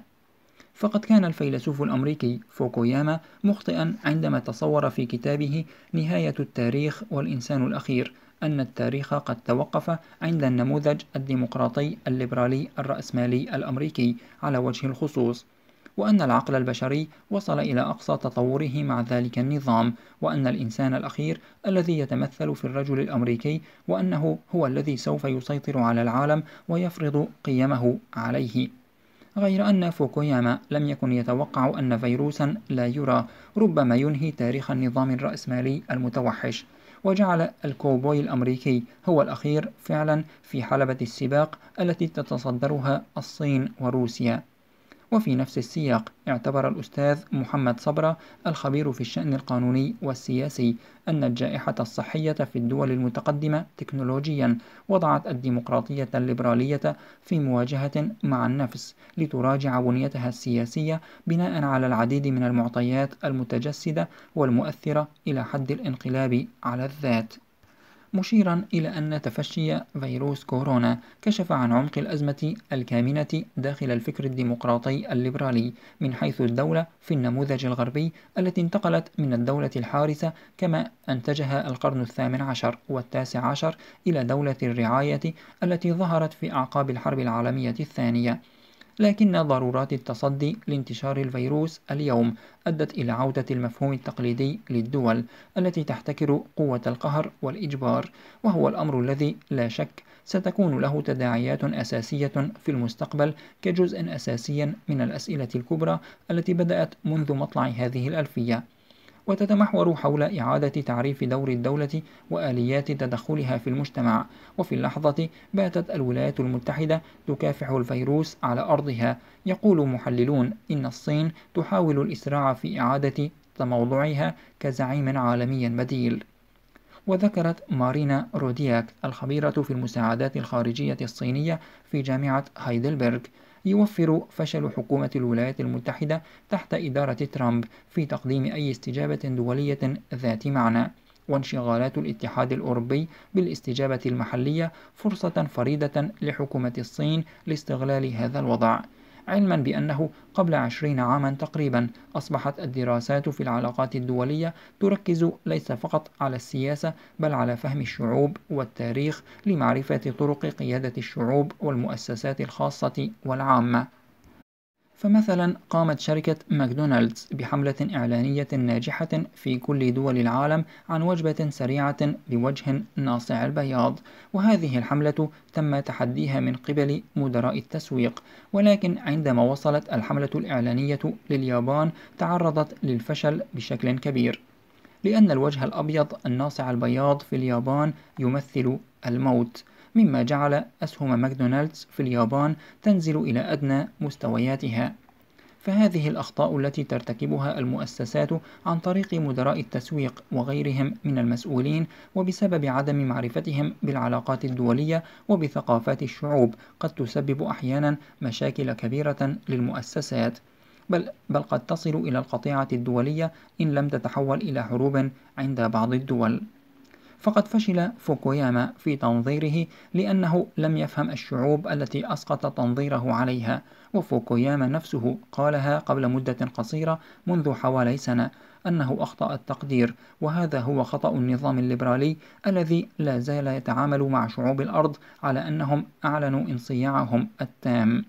Speaker 1: فقد كان الفيلسوف الأمريكي فوكوياما مخطئا عندما تصور في كتابه نهاية التاريخ والإنسان الأخير أن التاريخ قد توقف عند النموذج الديمقراطي الليبرالي الرأسمالي الأمريكي على وجه الخصوص وأن العقل البشري وصل إلى أقصى تطوره مع ذلك النظام، وأن الإنسان الأخير الذي يتمثل في الرجل الأمريكي، وأنه هو الذي سوف يسيطر على العالم ويفرض قيمه عليه. غير أن فوكوياما لم يكن يتوقع أن فيروسا لا يرى ربما ينهي تاريخ النظام الرأسمالي المتوحش وجعل الكوبوي الأمريكي هو الأخير فعلا في حلبة السباق التي تتصدرها الصين وروسيا وفي نفس السياق اعتبر الأستاذ محمد صبرة الخبير في الشأن القانوني والسياسي أن الجائحة الصحية في الدول المتقدمة تكنولوجيا وضعت الديمقراطية الليبرالية في مواجهة مع النفس لتراجع بنيتها السياسية بناء على العديد من المعطيات المتجسدة والمؤثرة إلى حد الانقلاب على الذات مشيرا إلى أن تفشي فيروس كورونا كشف عن عمق الأزمة الكامنة داخل الفكر الديمقراطي الليبرالي من حيث الدولة في النموذج الغربي التي انتقلت من الدولة الحارسة كما أنتجها القرن الثامن عشر والتاسع عشر إلى دولة الرعاية التي ظهرت في أعقاب الحرب العالمية الثانية لكن ضرورات التصدي لانتشار الفيروس اليوم أدت إلى عودة المفهوم التقليدي للدول التي تحتكر قوة القهر والإجبار وهو الأمر الذي لا شك ستكون له تداعيات أساسية في المستقبل كجزء أساسي من الأسئلة الكبرى التي بدأت منذ مطلع هذه الألفية وتتمحور حول إعادة تعريف دور الدولة وآليات تدخلها في المجتمع وفي اللحظة باتت الولايات المتحدة تكافح الفيروس على أرضها يقول محللون إن الصين تحاول الإسراع في إعادة تموضعها كزعيم عالمي بديل وذكرت مارينا رودياك الخبيرة في المساعدات الخارجية الصينية في جامعة هايدلبرغ يوفر فشل حكومة الولايات المتحدة تحت إدارة ترامب في تقديم أي استجابة دولية ذات معنى وانشغالات الاتحاد الأوروبي بالاستجابة المحلية فرصة فريدة لحكومة الصين لاستغلال هذا الوضع علما بأنه قبل عشرين عاما تقريبا أصبحت الدراسات في العلاقات الدولية تركز ليس فقط على السياسة بل على فهم الشعوب والتاريخ لمعرفة طرق قيادة الشعوب والمؤسسات الخاصة والعامة فمثلا قامت شركة ماكدونالدز بحملة إعلانية ناجحة في كل دول العالم عن وجبة سريعة بوجه ناصع البياض وهذه الحملة تم تحديها من قبل مدراء التسويق ولكن عندما وصلت الحملة الإعلانية لليابان تعرضت للفشل بشكل كبير لأن الوجه الأبيض الناصع البياض في اليابان يمثل الموت مما جعل أسهم ماكدونالدز في اليابان تنزل إلى أدنى مستوياتها فهذه الأخطاء التي ترتكبها المؤسسات عن طريق مدراء التسويق وغيرهم من المسؤولين وبسبب عدم معرفتهم بالعلاقات الدولية وبثقافات الشعوب قد تسبب أحيانا مشاكل كبيرة للمؤسسات بل, بل قد تصل إلى القطيعة الدولية إن لم تتحول إلى حروب عند بعض الدول فقد فشل فوكوياما في تنظيره لأنه لم يفهم الشعوب التي أسقط تنظيره عليها وفوكوياما نفسه قالها قبل مدة قصيرة منذ حوالي سنة أنه أخطأ التقدير وهذا هو خطأ النظام الليبرالي الذي لا زال يتعامل مع شعوب الأرض على أنهم أعلنوا انصياعهم التام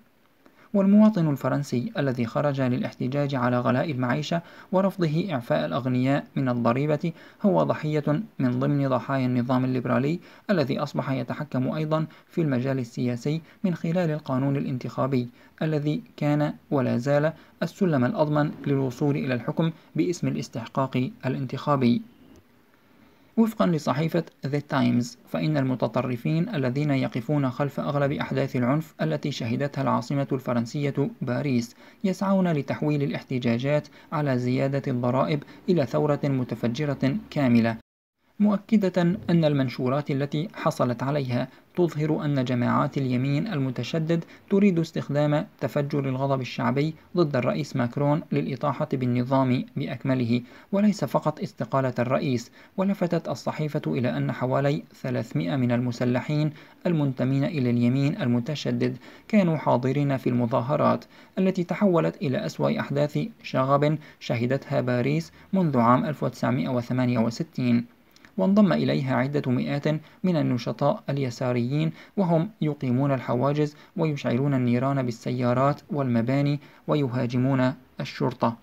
Speaker 1: والمواطن الفرنسي الذي خرج للاحتجاج على غلاء المعيشة ورفضه إعفاء الأغنياء من الضريبة هو ضحية من ضمن ضحايا النظام الليبرالي الذي أصبح يتحكم أيضا في المجال السياسي من خلال القانون الانتخابي الذي كان ولا زال السلم الأضمن للوصول إلى الحكم باسم الاستحقاق الانتخابي وفقا لصحيفة The Times فإن المتطرفين الذين يقفون خلف أغلب أحداث العنف التي شهدتها العاصمة الفرنسية باريس يسعون لتحويل الاحتجاجات على زيادة الضرائب إلى ثورة متفجرة كاملة مؤكدة أن المنشورات التي حصلت عليها تظهر أن جماعات اليمين المتشدد تريد استخدام تفجر الغضب الشعبي ضد الرئيس ماكرون للإطاحة بالنظام بأكمله وليس فقط استقالة الرئيس ولفتت الصحيفة إلى أن حوالي 300 من المسلحين المنتمين إلى اليمين المتشدد كانوا حاضرين في المظاهرات التي تحولت إلى أسوأ أحداث شغب شهدتها باريس منذ عام 1968 وانضم إليها عدة مئات من النشطاء اليساريين وهم يقيمون الحواجز ويشعلون النيران بالسيارات والمباني ويهاجمون الشرطة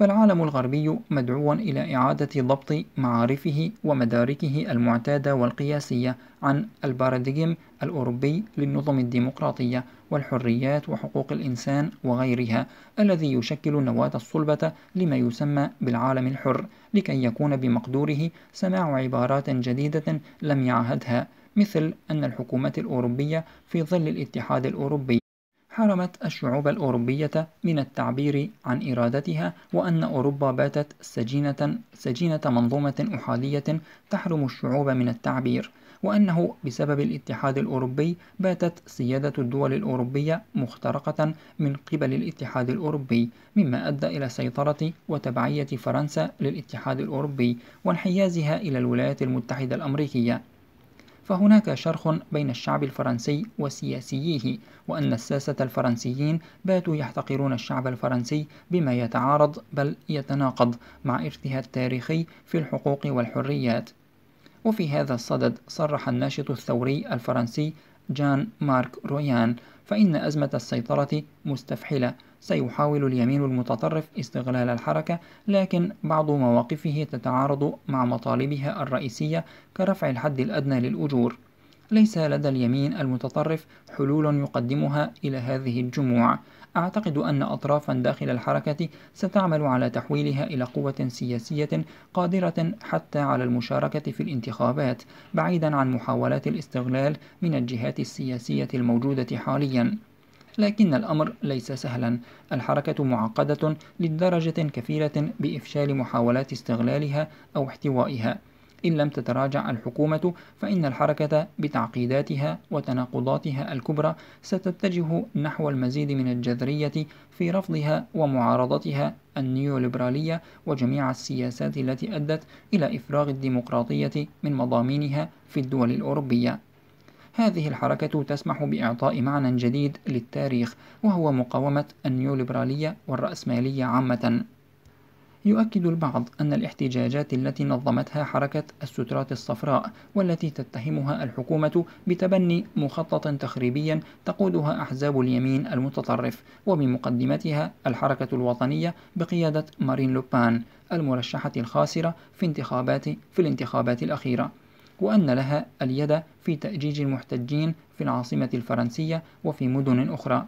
Speaker 1: فالعالم الغربي مدعو إلى إعادة ضبط معارفه ومداركه المعتادة والقياسية عن الباراديغم الأوروبي للنظم الديمقراطية والحريات وحقوق الإنسان وغيرها الذي يشكل نواة الصلبة لما يسمى بالعالم الحر لكي يكون بمقدوره سماع عبارات جديدة لم يعهدها مثل أن الحكومات الأوروبية في ظل الاتحاد الأوروبي حرمت الشعوب الأوروبية من التعبير عن إرادتها وأن أوروبا باتت سجينة, سجينة منظومة أحادية تحرم الشعوب من التعبير وأنه بسبب الاتحاد الأوروبي باتت سيادة الدول الأوروبية مخترقة من قبل الاتحاد الأوروبي مما أدى إلى سيطرة وتبعية فرنسا للاتحاد الأوروبي وانحيازها إلى الولايات المتحدة الأمريكية فهناك شرخ بين الشعب الفرنسي وسياسييه وأن الساسة الفرنسيين باتوا يحتقرون الشعب الفرنسي بما يتعارض بل يتناقض مع إرثها التاريخي في الحقوق والحريات وفي هذا الصدد صرح الناشط الثوري الفرنسي جان مارك رويان فإن أزمة السيطرة مستفحلة سيحاول اليمين المتطرف استغلال الحركة لكن بعض مواقفه تتعارض مع مطالبها الرئيسية كرفع الحد الأدنى للأجور ليس لدى اليمين المتطرف حلول يقدمها إلى هذه الجموع أعتقد أن أطرافا داخل الحركة ستعمل على تحويلها إلى قوة سياسية قادرة حتى على المشاركة في الانتخابات بعيدا عن محاولات الاستغلال من الجهات السياسية الموجودة حاليا لكن الأمر ليس سهلا الحركة معقدة لدرجة كثيرة بإفشال محاولات استغلالها أو احتوائها إن لم تتراجع الحكومة فإن الحركة بتعقيداتها وتناقضاتها الكبرى ستتجه نحو المزيد من الجذرية في رفضها ومعارضتها النيوليبرالية وجميع السياسات التي أدت إلى إفراغ الديمقراطية من مضامينها في الدول الأوروبية هذه الحركة تسمح بإعطاء معنى جديد للتاريخ وهو مقاومة النيوليبرالية والرأسمالية عامة يؤكد البعض أن الاحتجاجات التي نظمتها حركة السترات الصفراء والتي تتهمها الحكومة بتبني مخطط تخريبيا تقودها أحزاب اليمين المتطرف وبمقدمتها الحركة الوطنية بقيادة مارين لوبان المرشحة الخاسرة في انتخابات في الانتخابات الأخيرة وأن لها اليد في تأجيج المحتجين في العاصمة الفرنسية وفي مدن أخرى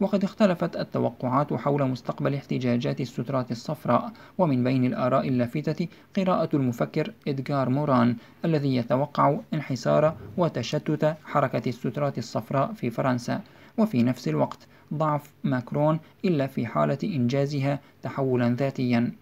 Speaker 1: وقد اختلفت التوقعات حول مستقبل احتجاجات السترات الصفراء ومن بين الآراء اللافتة قراءة المفكر إدغار موران الذي يتوقع انحسار وتشتت حركة السترات الصفراء في فرنسا وفي نفس الوقت ضعف ماكرون إلا في حالة إنجازها تحولا ذاتيا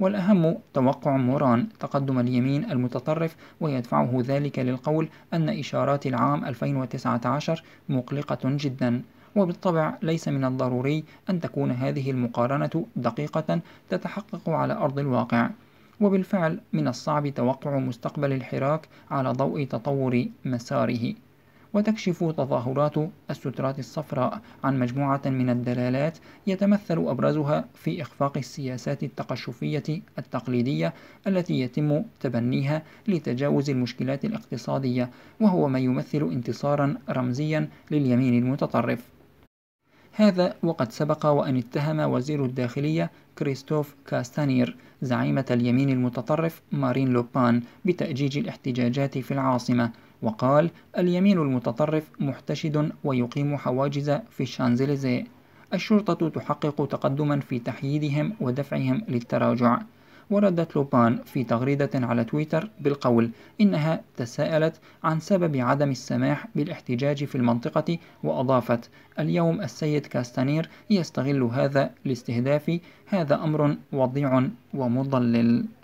Speaker 1: والأهم توقع موران تقدم اليمين المتطرف ويدفعه ذلك للقول أن إشارات العام 2019 مقلقة جدا وبالطبع ليس من الضروري أن تكون هذه المقارنة دقيقة تتحقق على أرض الواقع وبالفعل من الصعب توقع مستقبل الحراك على ضوء تطور مساره وتكشف تظاهرات السترات الصفراء عن مجموعة من الدلالات يتمثل أبرزها في إخفاق السياسات التقشفية التقليدية التي يتم تبنيها لتجاوز المشكلات الاقتصادية وهو ما يمثل انتصارا رمزيا لليمين المتطرف هذا وقد سبق وأن اتهم وزير الداخلية كريستوف كاستانير زعيمة اليمين المتطرف مارين لوبان بتأجيج الاحتجاجات في العاصمة وقال اليمين المتطرف محتشد ويقيم حواجز في الشانزليزيه الشرطة تحقق تقدما في تحييدهم ودفعهم للتراجع وردت لوبان في تغريدة على تويتر بالقول إنها تساءلت عن سبب عدم السماح بالاحتجاج في المنطقة وأضافت اليوم السيد كاستانير يستغل هذا لاستهدافي هذا أمر وضيع ومضلل